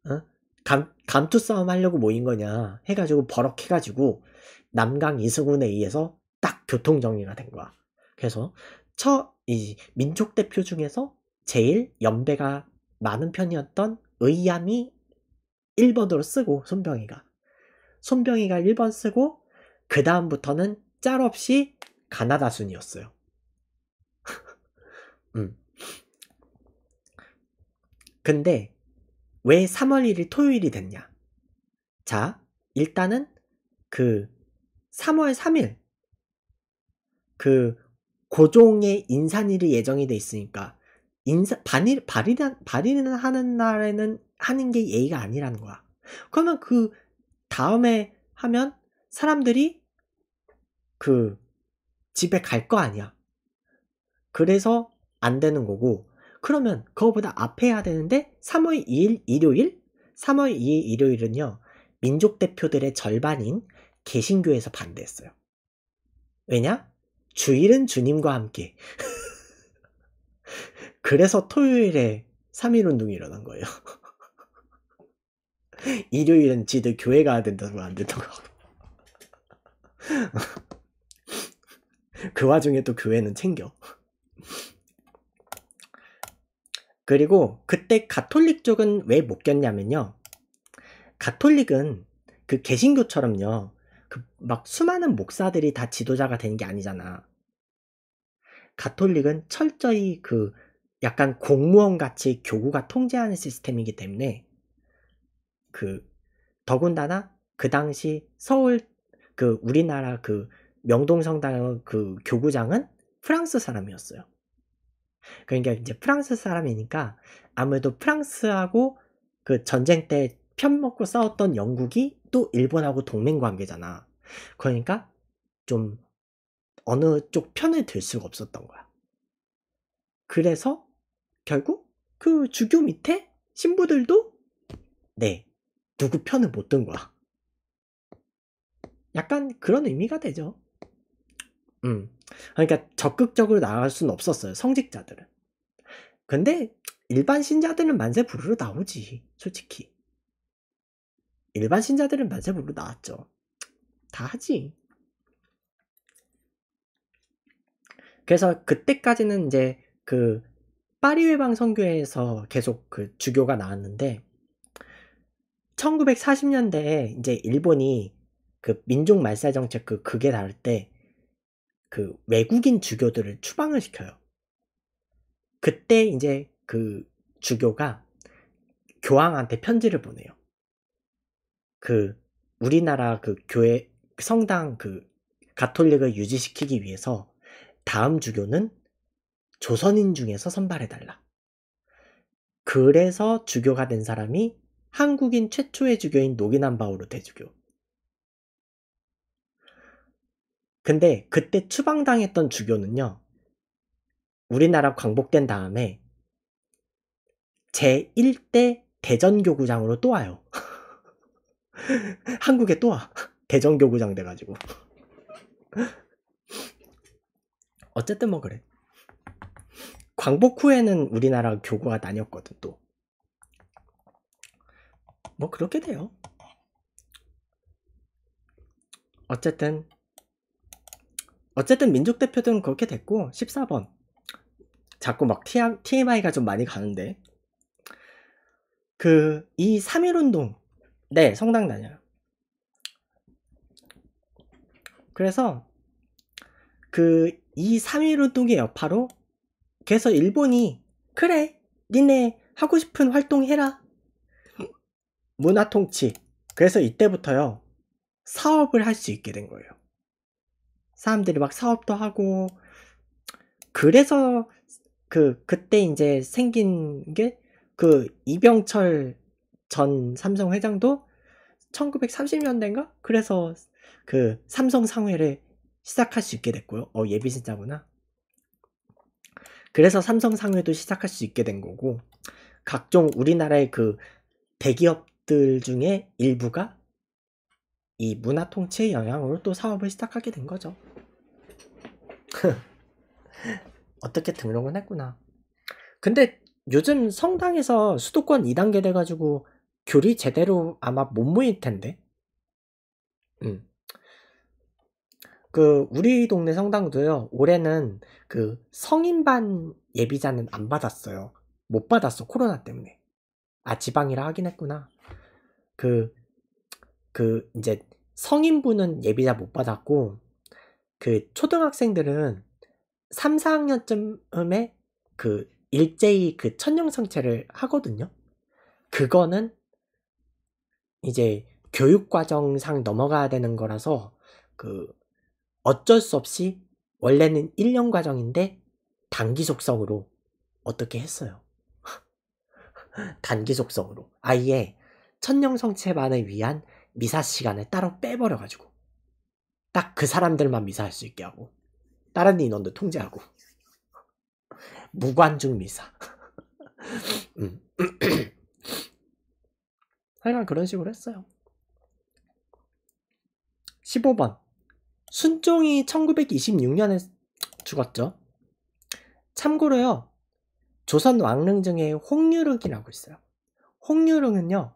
어? 감 감투 싸움 하려고 모인 거냐? 해가지고 버럭해가지고 남강 이승훈에 의해서 딱 교통 정리가 된 거야. 그래서 처이 민족 대표 중에서 제일 연배가 많은 편이었던 의암이 1번으로 쓰고 손병이가 손병이가 1번 쓰고 그 다음부터는 짤 없이 가나다 순이었어요. *laughs* 음. 근데 왜 3월 1일 토요일이 됐냐? 자, 일단은 그 3월 3일 그 고종의 인산일이 예정이 돼 있으니까 인사 발의 발의 발의는 하는 날에는 하는 게 예의가 아니라는 거야. 그러면 그 다음에 하면 사람들이 그 집에 갈 거 아니야. 그래서 안 되는 거고 그러면 그거보다 앞에 해야 되는데 3월 2일 일요일 3월 2일 일요일은요 민족 대표들의 절반인 개신교에서 반대했어요. 왜냐? 주일은 주님과 함께 *laughs* 그래서 토요일에 3일 운동이 일어난 거예요. *laughs* 일요일은 지들 교회 가야 된다고 안 된다고 *laughs* 그 와중에 또 교회는 챙겨. 그리고 그때 가톨릭 쪽은 왜못 꼈냐면요. 가톨릭은 그 개신교처럼요. 그 막 수많은 목사들이 다 지도자가 되는 게 아니잖아. 가톨릭은 철저히 그 약간 공무원 같이 교구가 통제하는 시스템이기 때문에 그 더군다나 그 당시 서울 그 우리나라 그명동성당그 교구장은 프랑스 사람이었어요. 그러니까 이제 프랑스 사람이니까 아무래도 프랑스하고 그 전쟁 때 편 먹고 싸웠던 영국이 또 일본하고 동맹 관계잖아. 그러니까 좀 어느 쪽 편을 들 수가 없었던 거야. 그래서 결국 그 주교 밑에 신부들도 네 누구 편을 못 든 거야. 약간 그런 의미가 되죠. 음, 그러니까 적극적으로 나갈 수는 없었어요. 성직자들은. 근데 일반 신자들은 만세 부르러 나오지, 솔직히. 일반 신자들은 만세 부르러 나왔죠. 다 하지. 그래서 그때까지는 이제 그 파리회방 선교회에서 계속 그 주교가 나왔는데 1940년대에 이제 일본이 그 민족 말살 정책 그 극에 닿을 때그 외국인 주교들을 추방을 시켜요. 그때 이제 그 주교가 교황한테 편지를 보내요. 그 우리나라 그 교회 성당 그 가톨릭을 유지시키기 위해서 다음 주교는 조선인 중에서 선발해달라. 그래서 주교가 된 사람이 한국인 최초의 주교인 노기남 바오로 대주교. 근데 그때 추방당했던 주교는요, 우리나라 광복된 다음에 제1대 대전교구장으로 또 와요. *laughs* 한국에 또 와. 대전교구장 돼가지고. *laughs* 어쨌든 뭐 그래. 광복 후에는 우리나라 교구가 나뉘었거든 또. 뭐 그렇게 돼요. 어쨌든 어쨌든 민족 대표들은 그렇게 됐고 14번 자꾸 막 TMI가 좀 많이 가는데 그 이 3.1운동 네 성당 다녀요 그래서 그 이 3.1운동의 여파로 그래서 일본이 그래 니네 하고 싶은 활동 해라 문화 통치 그래서 이때부터요 사업을 할 수 있게 된 거예요 사람들이 막 사업도 하고 그래서 그 그때 이제 생긴 게 그 이병철 전 삼성 회장도 1930년대인가 그래서 그 삼성 상회를 시작할 수 있게 됐고요 어 예비신자구나 그래서 삼성 상회도 시작할 수 있게 된 거고 각종 우리나라의 그 대기업들 중에 일부가 이 문화 통치의 영향으로 또 사업을 시작하게 된 거죠. *laughs* 어떻게 등록은 했구나. 근데 요즘 성당에서 수도권 2단계 돼가지고 교리 제대로 아마 못 모일 텐데. 음. 그 우리 동네 성당도요. 올해는 그 성인반 예비자는 안 받았어요. 못 받았어. 코로나 때문에. 아 지방이라 하긴 했구나. 그그 그 이제 성인분은 예비자 못 받았고 그 초등학생들은 3, 4학년쯤에 그 일제히 그 천령 성체를 하거든요. 그거는 이제 교육과정상 넘어가야 되는 거라서 그 어쩔 수 없이 원래는 1년 과정인데 단기 속성으로 어떻게 했어요. *laughs* 단기 속성으로 아예 천령 성체만을 위한 미사 시간을 따로 빼버려가지고 딱 그 사람들만 미사할 수 있게 하고 다른 인원도 통제하고 *laughs* 무관중 미사 *laughs* 음. *clears throat* 하여간 그런 식으로 했어요 15번 순종이 1926년에 죽었죠. 참고로요. 조선 왕릉 중에 홍유릉이라고 있어요. 홍유릉은요.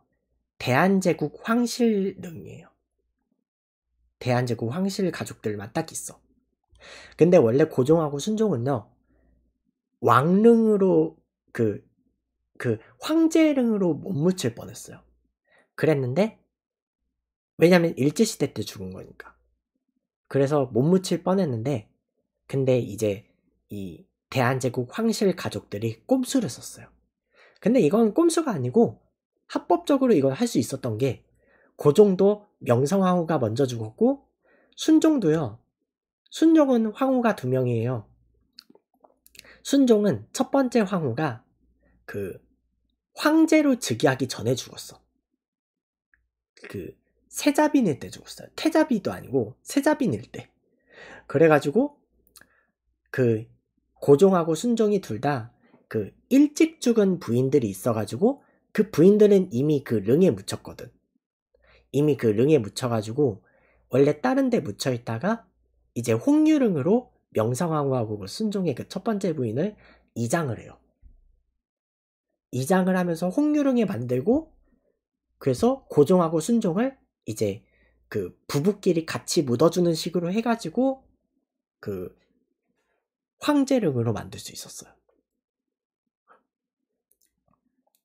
대한제국 황실릉이에요. 대한제국 황실 가족들만 딱 있어. 근데 원래 고종하고 순종은요. 왕릉으로 그, 그 황제릉으로 못 묻힐 뻔했어요. 그랬는데 왜냐면 일제시대 때 죽은 거니까. 그래서 못 묻힐 뻔했는데 근데 이제 이 대한제국 황실 가족들이 꼼수를 썼어요. 근데 이건 꼼수가 아니고 합법적으로 이걸 할 수 있었던 게 고종도 그 명성황후가 먼저 죽었고 순종도요. 순종은 황후가 두 명이에요. 순종은 첫 번째 황후가 그 황제로 즉위하기 전에 죽었어. 그 세자빈일 때 죽었어요. 태자비도 아니고 세자빈일 때. 그래가지고 그 고종하고 순종이 둘다 그 일찍 죽은 부인들이 있어가지고 그 부인들은 이미 그 릉에 묻혔거든. 이미 그 릉에 묻혀가지고 원래 다른 데 묻혀있다가 이제 홍유릉으로 명성황후하고 그 순종의 그 첫 번째 부인을 이장을 해요. 이장을 하면서 홍유릉에 만들고 그래서 고종하고 순종을 이제 그 부부끼리 같이 묻어주는 식으로 해가지고 그 황제릉으로 만들 수 있었어요.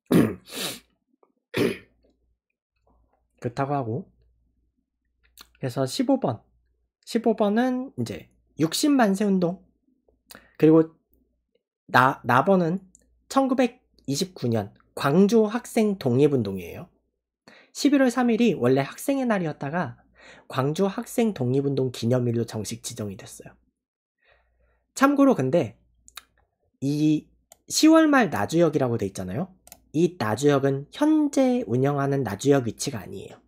*clears throat* 그렇다고 하고 그래서 15번 15번은 이제 60만세 운동 그리고 나, 나번은 1929년 광주 학생 독립운동이에요. 11월 3일이 원래 학생의 날이었다가 광주 학생 독립운동 기념일로 정식 지정이 됐어요. 참고로 근데 이 10월 말 나주역이라고 돼 있잖아요. 이 나주역은 현재 운영하는 나주역 위치가 아니에요.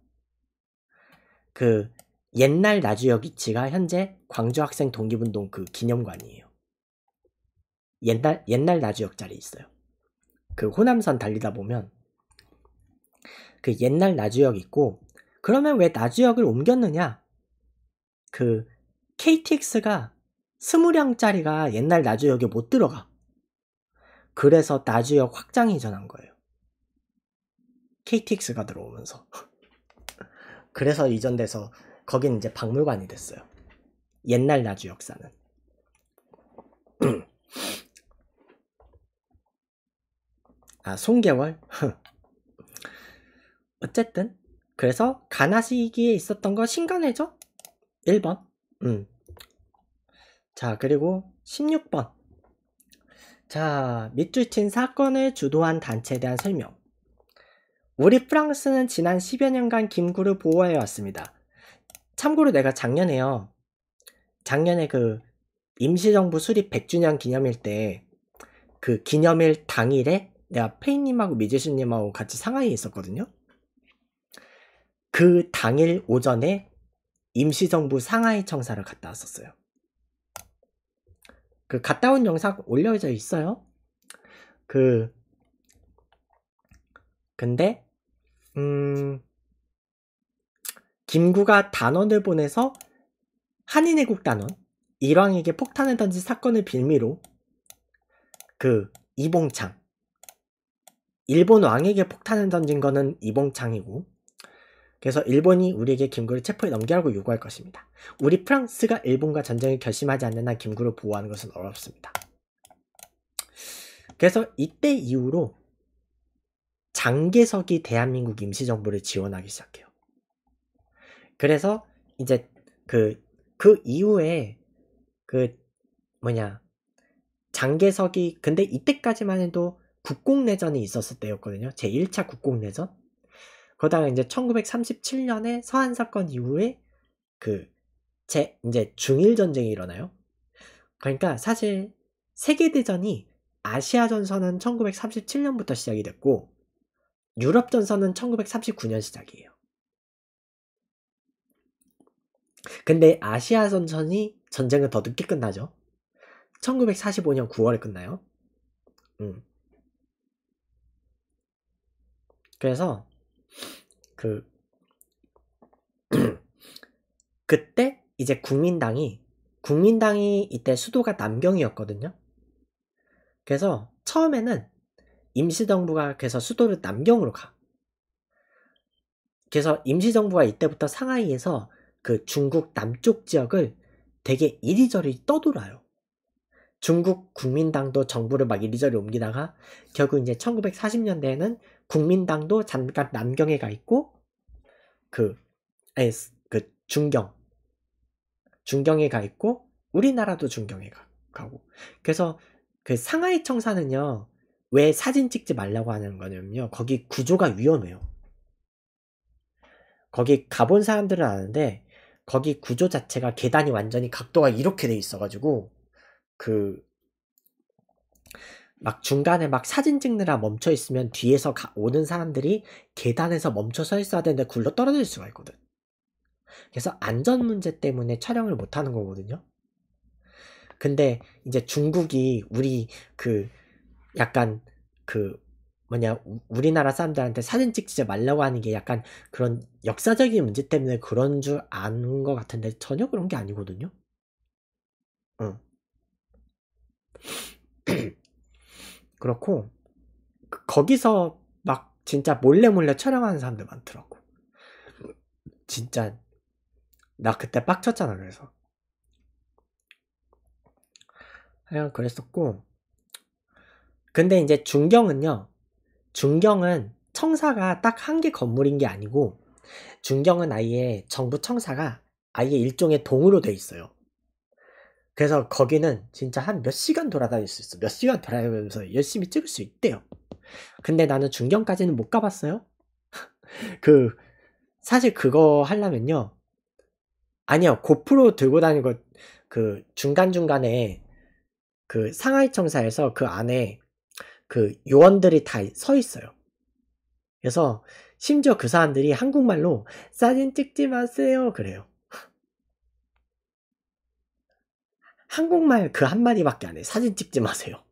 그 옛날 나주역 위치가 현재 광주 학생 독립운동 그 기념관이에요. 옛날 옛날 나주역 자리 있어요. 그 호남선 달리다 보면 그 옛날 나주역 있고 그러면 왜 나주역을 옮겼느냐? 그 KTX가 20량짜리가 옛날 나주역에 못 들어가. 그래서 나주역 확장 이전한 거예요. KTX가 들어오면서. *laughs* 그래서 이전돼서 거긴 이제 박물관이 됐어요. 옛날 나주 역사는. *clears throat* 아, 송개월? *laughs* 어쨌든 그래서 가나 시기에 있었던 건신간회죠 1번 음. 자 그리고 16번 자 밑줄 친 사건을 주도한 단체에 대한 설명 우리 프랑스는 지난 10여 년간 김구를 보호해 왔습니다. 참고로 내가 작년에요. 작년에 그 임시정부 수립 100주년 기념일 때 그 기념일 당일에 내가 페인님하고 미지수님하고 같이 상하이에 있었거든요. 그 당일 오전에 임시정부 상하이 청사를 갔다 왔었어요. 그 갔다 온 영상 올려져 있어요. 그 근데 음 김구가 단원을 보내서 한인애국 단원 일왕에게 폭탄을 던진 사건을 빌미로 그 이봉창 일본 왕에게 폭탄을 던진 거는 이봉창이고 그래서 일본이 우리에게 김구를 체포해 넘기라고 요구할 것입니다. 우리 프랑스가 일본과 전쟁을 결심하지 않는 한 김구를 보호하는 것은 어렵습니다. 그래서 이때 이후로 장계석이 대한민국 임시정부를 지원하기 시작해요. 그래서 이제 그, 그 이후에 그 뭐냐 장계석이 근데 이때까지만 해도 국공내전이 있었을 때였거든요. 제1차 국공내전. 그러다가 이제 1937년에 서한 사건 이후에 그 제 이제 중일 전쟁이 일어나요. 그러니까 사실 세계 대전이 아시아 전선은 1937년부터 시작이 됐고 유럽 전선은 1939년 시작이에요. 근데 아시아 전선이 전쟁을더 늦게 끝나죠. 1945년 9월에 끝나요. 음. 그래서 그 *clears throat* 그때 이제 국민당이 국민당이 이때 수도가 남경이었거든요. 그래서 처음에는 임시정부가 그래서 수도를 남경으로 가. 그래서 임시정부가 이때부터 상하이에서 그 중국 남쪽 지역을 되게 이리저리 떠돌아요. 중국 국민당도 정부를 막 이리저리 옮기다가 결국 이제 1940년대에는 국민당도 잠깐 남경에 가 있고 그, 에, 그 중경 중경에 가 있고 우리나라도 중경에 가, 가고 그래서 그 상하이 청사는요 왜 사진 찍지 말라고 하는 거냐면요 거기 구조가 위험해요 거기 가본 사람들은 아는데 거기 구조 자체가 계단이 완전히 각도가 이렇게 돼 있어가지고 그막 중간에 막 사진 찍느라 멈춰 있으면 뒤에서 가, 오는 사람들이 계단에서 멈춰 서 있어야 되는데 굴러 떨어질 수가 있거든. 그래서 안전 문제 때문에 촬영을 못 하는 거거든요. 근데 이제 중국이 우리 그 약간 그 뭐냐 우리나라 사람들한테 사진 찍지 말라고 하는 게 약간 그런 역사적인 문제 때문에 그런 줄 아는 것 같은데 전혀 그런 게 아니거든요. 응. 그렇고 그 거기서 막 진짜 몰래 몰래 촬영하는 사람들 많더라고. 진짜 나 그때 빡쳤잖아 그래서. 그냥 그랬었고 근데 이제 중경은요. 중경은 청사가 딱 한 개 건물인 게 아니고 중경은 아예 정부 청사가 아예 일종의 동으로 돼 있어요. 그래서 거기는 진짜 한 몇 시간 돌아다닐 수 있어. 몇 시간 돌아다니면서 열심히 찍을 수 있대요. 근데 나는 중경까지는 못 가봤어요. *laughs* 그 사실 그거 하려면요. 아니요. 고프로 들고 다니고 그 중간중간에 그 상하이 청사에서 그 안에 그 요원들이 다 서 있어요. 그래서 심지어 그 사람들이 한국말로 사진 찍지 마세요 그래요. 한국말 그 한마디밖에 안 해. 사진 찍지 마세요.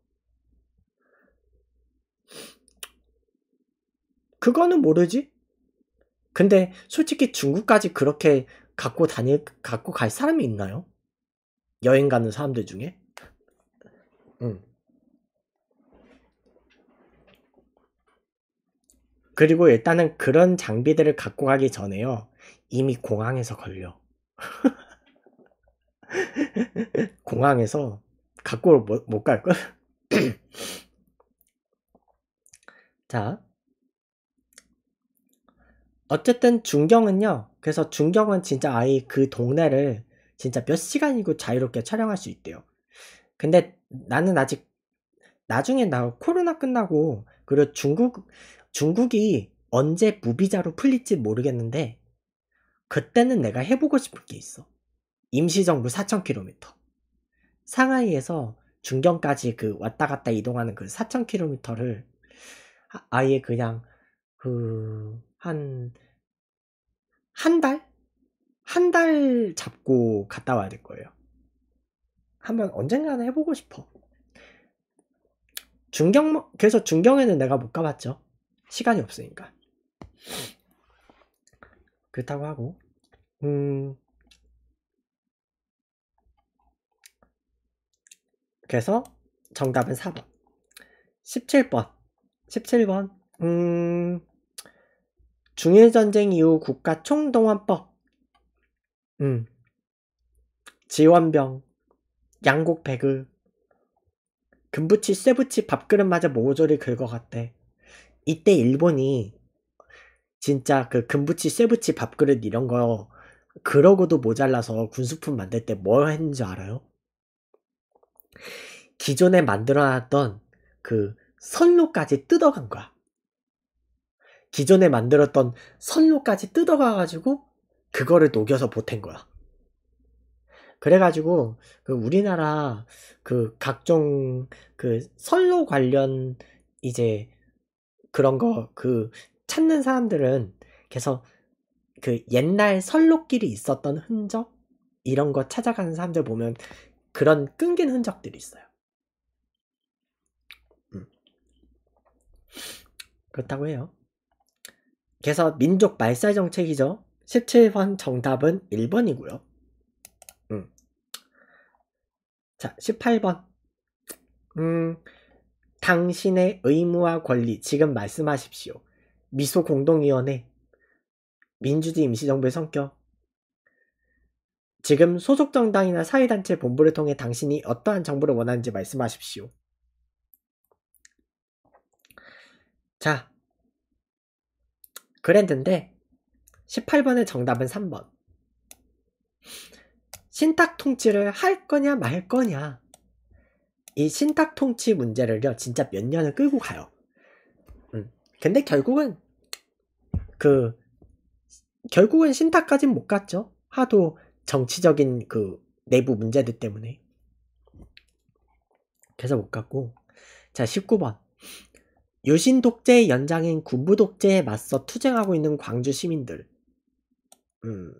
그거는 모르지? 근데 솔직히 중국까지 그렇게 갖고 다닐, 갖고 갈 사람이 있나요? 여행 가는 사람들 중에? 응. 그리고 일단은 그런 장비들을 갖고 가기 전에요. 이미 공항에서 걸려. *laughs* *laughs* 공항에서 갖고 못, 못 갈걸? *laughs* 자. 어쨌든 중경은요. 그래서 중경은 진짜 아예 그 동네를 진짜 몇 시간이고 자유롭게 촬영할 수 있대요. 근데 나는 아직 나중에 나 코로나 끝나고 그리고 중국 중국이 언제 무비자로 풀릴지 모르겠는데 그때는 내가 해보고 싶은 게 있어. 임시정부 4,000km. 상하이에서 중경까지 그 왔다 갔다 이동하는 그 4,000km를 아예 그냥 그 한 한 달? 한 달 잡고 갔다 와야 될 거예요. 한번 언젠가는 해보고 싶어. 중경 그래서 중경에는 내가 못 가봤죠. 시간이 없으니까. 그렇다고 하고 음 그래서 정답은 4번 17번 17번 음 중일전쟁 이후 국가총동원법 음 지원병 양곡배그 금붙이쇠붙이 밥그릇마저 모조리 긁어갔대 이때 일본이 진짜 그금붙이쇠붙이 밥그릇 이런 거 그러고도 모자라서 군수품 만들 때 뭐 했는지 알아요? 기존에 만들어놨던 그 선로까지 뜯어간 거야. 기존에 만들었던 선로까지 뜯어가가지고 그거를 녹여서 보탠 거야. 그래가지고 그 우리나라 그 각종 그 선로 관련 이제 그런 거 그 찾는 사람들은 계속 그 옛날 선로길이 있었던 흔적 이런 거 찾아가는 사람들 보면 그런 끊긴 흔적들이 있어요. 음. 그렇다고 해요. 그래서 민족 말살 정책이죠. 17번 정답은 1번이고요. 음. 자, 18번. 음, 당신의 의무와 권리 지금 말씀하십시오. 미소 공동위원회 민주주의 임시정부의 성격 지금 소속 정당이나 사회단체 본부를 통해 당신이 어떠한 정보를 원하는지 말씀하십시오. 자, 그랬는데 18번의 정답은 3번. 신탁 통치를 할 거냐 말 거냐. 이 신탁 통치 문제를요, 진짜 몇 년을 끌고 가요. 음. 근데 결국은, 그, 결국은 신탁까진 못 갔죠. 하도 정치적인 그 내부 문제들 때문에 그래서 못 갔고 자 19번 유신 독재의 연장인 군부 독재에 맞서 투쟁하고 있는 광주 시민들 음.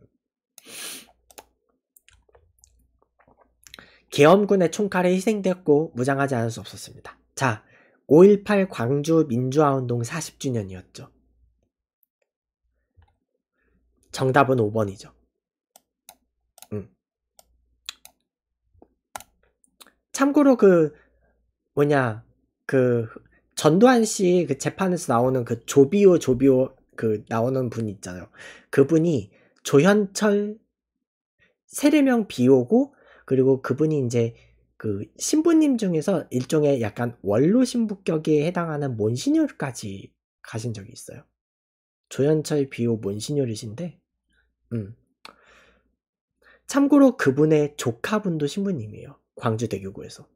계엄군의 총칼에 희생되었고 무장하지 않을 수 없었습니다. 자, 5.18 광주 민주화운동 40주년이었죠. 정답은 5번이죠. 참고로 그 뭐냐 그 전두환 씨 그 재판에서 나오는 그 조비오 조비오 그 나오는 분 있잖아요. 그분이 조현철 세례명 비오고 그리고 그분이 이제 그 신부님 중에서 일종의 약간 원로 신부격에 해당하는 몬신뇨까지 가신 적이 있어요. 조현철 비오 몬신뇨르신데 음. 참고로 그분의 조카분도 신부님이에요. 광주 대교구에서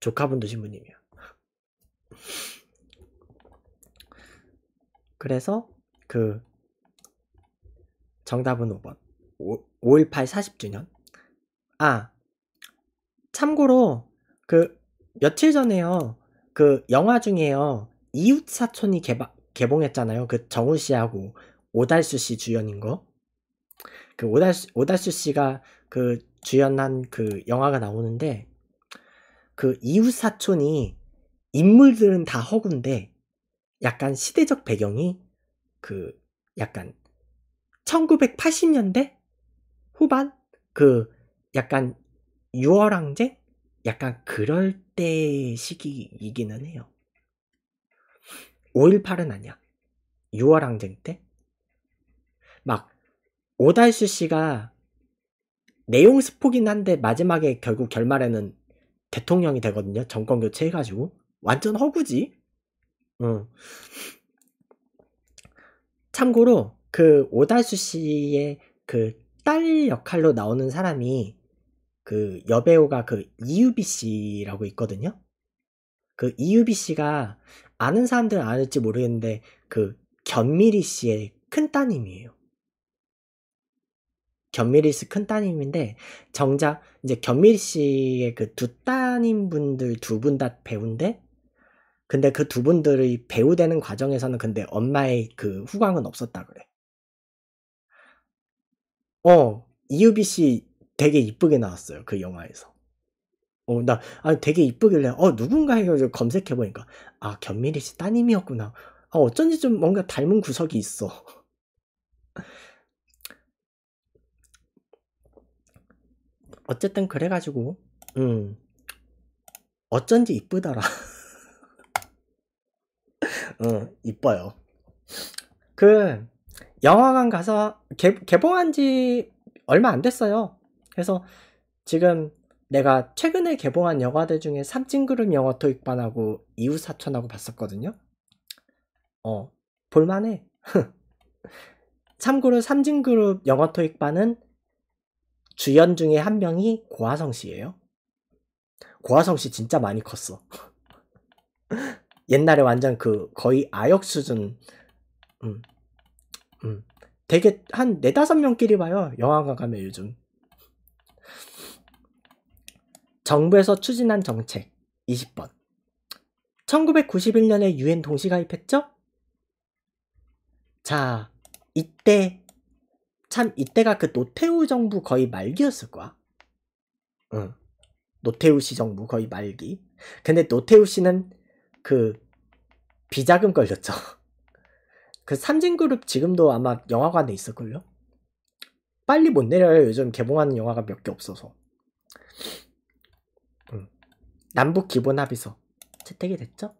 조카분도 신부님이야. 그래서 그 정답은 5번. 5.18 40주년. 아, 참고로 그 며칠 전에요. 그 영화 중에요. 이웃사촌이 개봉했잖아요. 그정우 씨하고 오달수 씨 주연인 거. 그 오달수, 오달수 씨가 그 주연한 그 영화가 나오는데 그 이웃사촌이 인물들은 다 허구인데 약간 시대적 배경이 그 약간 1980년대 후반 그 약간 유월항쟁 약간 그럴 때 시기이기는 해요. 5.18은 아니야. 6월항쟁 때? 막 오달수 씨가 내용 스포긴 한데 마지막에 결국 결말에는 대통령이 되거든요. 정권 교체해가지고 완전 허구지. 어. 참고로 그 오달수 씨의 그 딸 역할로 나오는 사람이 그 여배우가 그 이유비 씨라고 있거든요. 그 이유비 씨가 아는 사람들은 아는지 모르겠는데 그 견미리 씨의 큰 따님이에요. 견미리 씨큰 따님인데 정작 이제 견미리 씨의 그두 따님 분들 두 분 다 배우인데 근데 그 두 분들이 배우 되는 과정에서는 근데 엄마의 그 후광은 없었다 그래. 어 이유비 씨 되게 이쁘게 나왔어요 그 영화에서. 어, 나, 아니, 되게 이쁘길래, 어, 누군가 해가지고 검색해보니까, 아, 견미리 씨 따님이었구나. 아, 어쩐지 좀 뭔가 닮은 구석이 있어. 어쨌든 그래가지고 음 어쩐지 이쁘더라 *laughs* 응 이뻐요 그 영화관 가서 개, 개봉한 지 얼마 안 됐어요 그래서 지금 내가 최근에 개봉한 영화들 중에 삼진그룹 영화 토익반하고 이웃사촌하고 봤었거든요 어 볼만해 *laughs* 참고로 삼진그룹 영화 토익반은 주연 중에 한 명이 고하성 씨예요. 고하성 씨 진짜 많이 컸어. *laughs* 옛날에 완전 그 거의 아역 수준 음. 음. 되게 한 네다섯 명끼리 봐요. 영화관 가면 요즘. 정부에서 추진한 정책 20번 1991년에 유엔 동시 가입했죠? 자, 이때 참 이때가 그 노태우 정부 거의 말기였을 거야. 응. 노태우 씨 정부 거의 말기. 근데 노태우 씨는 그 비자금 걸렸죠. *laughs* 그 삼진그룹 지금도 아마 영화관에 있을걸요? 빨리 못 내려요. 요즘 개봉하는 영화가 몇 개 없어서. 응. 남북 기본 합의서 채택이 됐죠?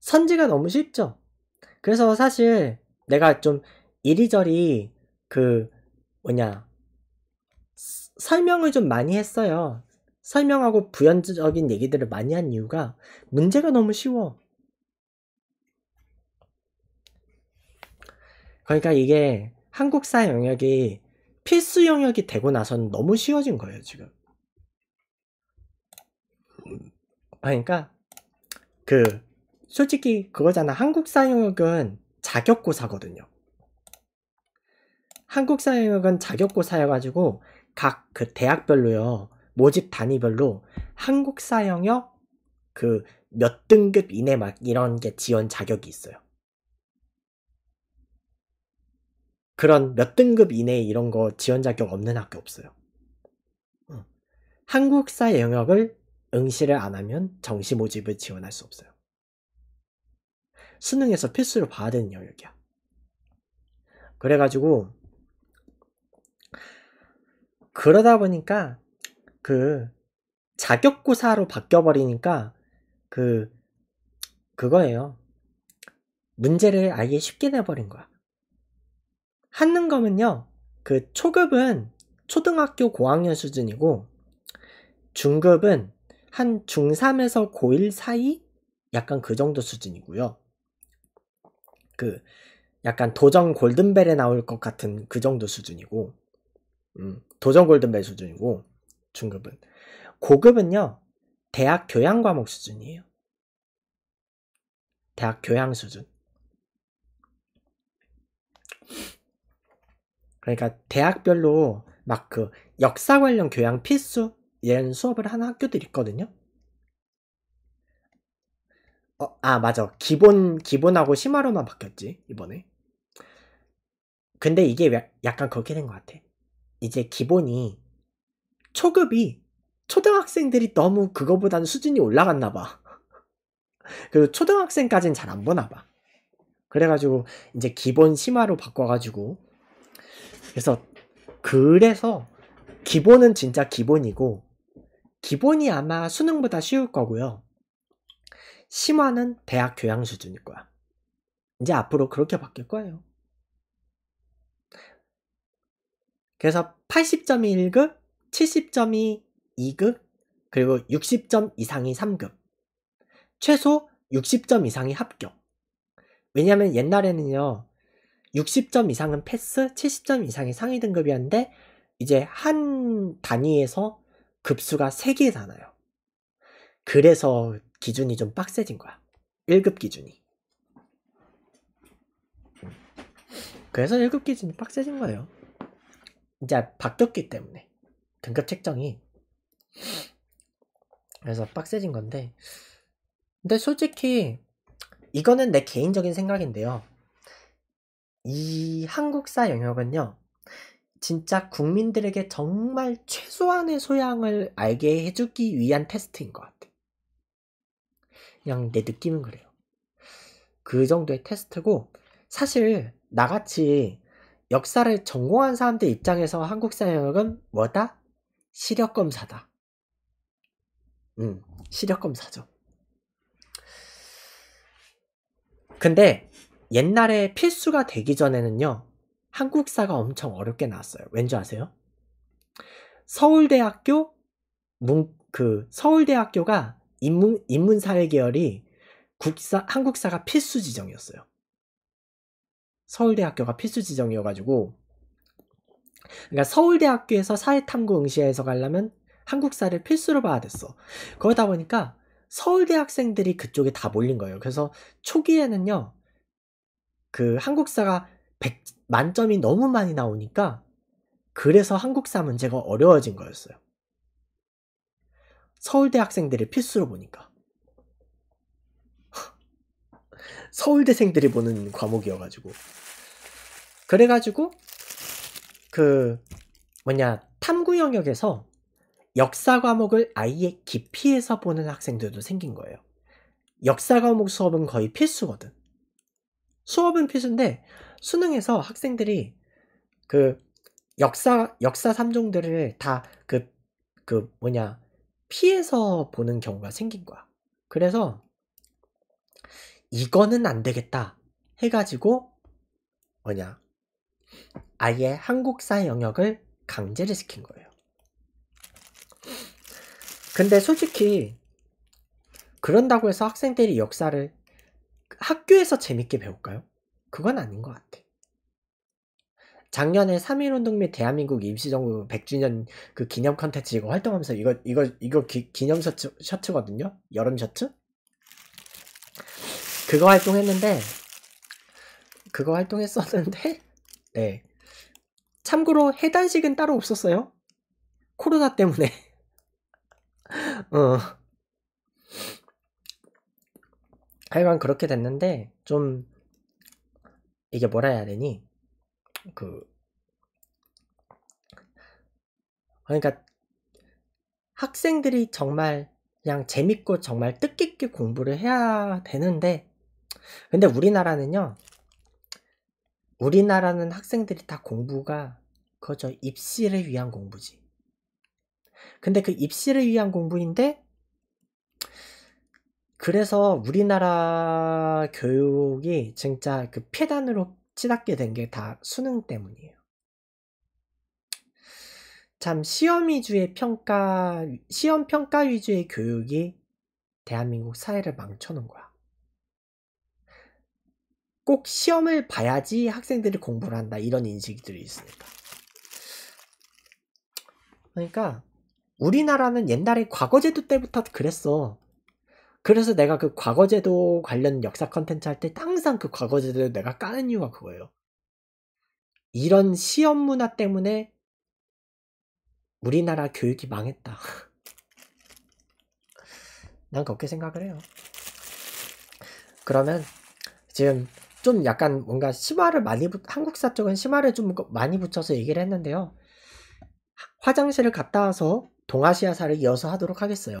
선지가 너무 쉽죠? 그래서 사실 내가 좀 이리저리 그 뭐냐 설명을 좀 많이 했어요. 설명하고 부연적인 얘기들을 많이 한 이유가 문제가 너무 쉬워. 그러니까 이게 한국사 영역이 필수 영역이 되고 나선 너무 쉬워진 거예요, 지금. 그러니까 그 솔직히 그거잖아. 한국사 영역은 자격고사거든요. 한국사회학은 자격고사여가지고 각 그 대학별로요 모집 단위별로 한국사영역 그 몇 등급 이내 막 이런 게 지원 자격이 있어요. 그런 몇 등급 이내 이런 거 지원 자격 없는 학교 없어요. 한국사 영역을 응시를 안 하면 정시 모집을 지원할 수 없어요. 수능에서 필수로 봐야 되는 영역이야. 그래가지고 그러다 보니까 그 자격고사로 바뀌어버리니까 그 그거예요. 문제를 아예 쉽게 내버린 거야. 하는 거면요. 그 초급은 초등학교 고학년 수준이고 중급은 한 중3에서 고1 사이 약간 그 정도 수준이고요. 그 약간 도전 골든벨에 나올 것 같은 그 정도 수준이고 음, 도전 골든벨 수준이고 중급은 고급은요 대학 교양 과목 수준이에요 대학 교양 수준 그러니까 대학별로 막 그 역사 관련 교양 필수 이런 수업을 하는 학교들 있거든요 어, 아 맞아 기본 기본하고 심화로만 바뀌었지 이번에 근데 이게 약간 그렇게 된 것 같아 이제 기본이 초급이 초등학생들이 너무 그거보다는 수준이 올라갔나 봐 *laughs* 그리고 초등학생까지는 잘 안 보나 봐 그래가지고 이제 기본 심화로 바꿔가지고 그래서 그래서 기본은 진짜 기본이고 기본이 아마 수능보다 쉬울 거고요 심화는 대학 교양 수준일 거야. 이제 앞으로 그렇게 바뀔 거예요. 그래서 80점이 1급, 70점이 2급, 그리고 60점 이상이 3급. 최소 60점 이상이 합격. 왜냐면 옛날에는요, 60점 이상은 패스, 70점 이상이 상위 등급이었는데, 이제 한 단위에서 급수가 3개 잖아요 그래서 기준이 좀 빡세진 거야. 1급 기준이. 그래서 1급 기준이 빡세진 거예요. 이제 바뀌었기 때문에 등급 책정이 그래서 빡세진 건데 근데 솔직히 이거는 내 개인적인 생각인데요. 이 한국사 영역은요. 진짜 국민들에게 정말 최소한의 소양을 알게 해주기 위한 테스트인 것 같아요. 그냥 내 느낌은 그래요. 그 정도의 테스트고 사실 나같이 역사를 전공한 사람들 입장에서 한국 사역은 뭐다? 시력 검사다. 음, 시력 검사죠. 근데 옛날에 필수가 되기 전에는요. 한국사가 엄청 어렵게 나왔어요. 왠지 아세요? 서울대학교 문, 그 서울대학교가 인문, 인문사회 계열이 국사, 한국사가 필수 지정이었어요. 서울대학교가 필수 지정이어가지고 그러니까 서울대학교에서 사회탐구 응시에서 가려면 한국사를 필수로 봐야 됐어. 그러다 보니까 서울대 학생들이 그쪽에 다 몰린 거예요. 그래서 초기에는요, 그 한국사가 100, 만점이 너무 많이 나오니까 그래서 한국사 문제가 어려워진 거였어요. 서울대 학생들을 필수로 보니까 *laughs* 서울대생들이 보는 과목이어가지고 그래가지고 그 뭐냐 탐구 영역에서 역사 과목을 아예 기피해서 보는 학생들도 생긴 거예요. 역사 과목 수업은 거의 필수거든. 수업은 필수인데 수능에서 학생들이 그 역사 역사 3종들을 다 그그 그 뭐냐 피해서 보는 경우가 생긴 거야. 그래서 이거는 안 되겠다 해가지고 뭐냐 아예 한국사 영역을 강제를 시킨 거예요. 근데 솔직히 그런다고 해서 학생들이 역사를 학교에서 재밌게 배울까요? 그건 아닌 것 같아. 작년에 3.1운동 및 대한민국 임시정부 100주년 그 기념 컨텐츠 이거 활동하면서 이거 이거 이거 기, 념 셔츠, 셔츠거든요 여름 셔츠 그거 활동했는데 그거 활동했었는데 *laughs* 네 참고로 해단식은 따로 없었어요 코로나 때문에 *laughs* 어 하여간 그렇게 됐는데 좀 이게 뭐라 해야 되니 그 그러니까 학생들이 정말 그냥 재밌고 정말 뜻깊게 공부를 해야 되는데 근데 우리나라는요 우리나라는 학생들이 다 공부가 그저 입시를 위한 공부지 근데 그 입시를 위한 공부인데 그래서 우리나라 교육이 진짜 그 폐단으로 치닫게 된 게 다 수능 때문이에요. 참 시험 위주의 평가, 시험 평가 위주의 교육이 대한민국 사회를 망쳐놓은 거야. 꼭 시험을 봐야지 학생들이 공부를 한다 이런 인식들이 있으니까. 그러니까 우리나라는 옛날에 과거제도 때부터 그랬어. 그래서 내가 그 과거제도 관련 역사 컨텐츠 할 때 항상 그 과거제도 내가 까는 이유가 그거예요. 이런 시험 문화 때문에 우리나라 교육이 망했다. *laughs* 난 그렇게 생각을 해요. 그러면 지금 좀 약간 뭔가 심화를 많이 붙, 한국사 쪽은 심화를 좀 그 많이 붙여서 얘기를 했는데요. 화장실을 갔다 와서 동아시아사를 이어서 하도록 하겠어요.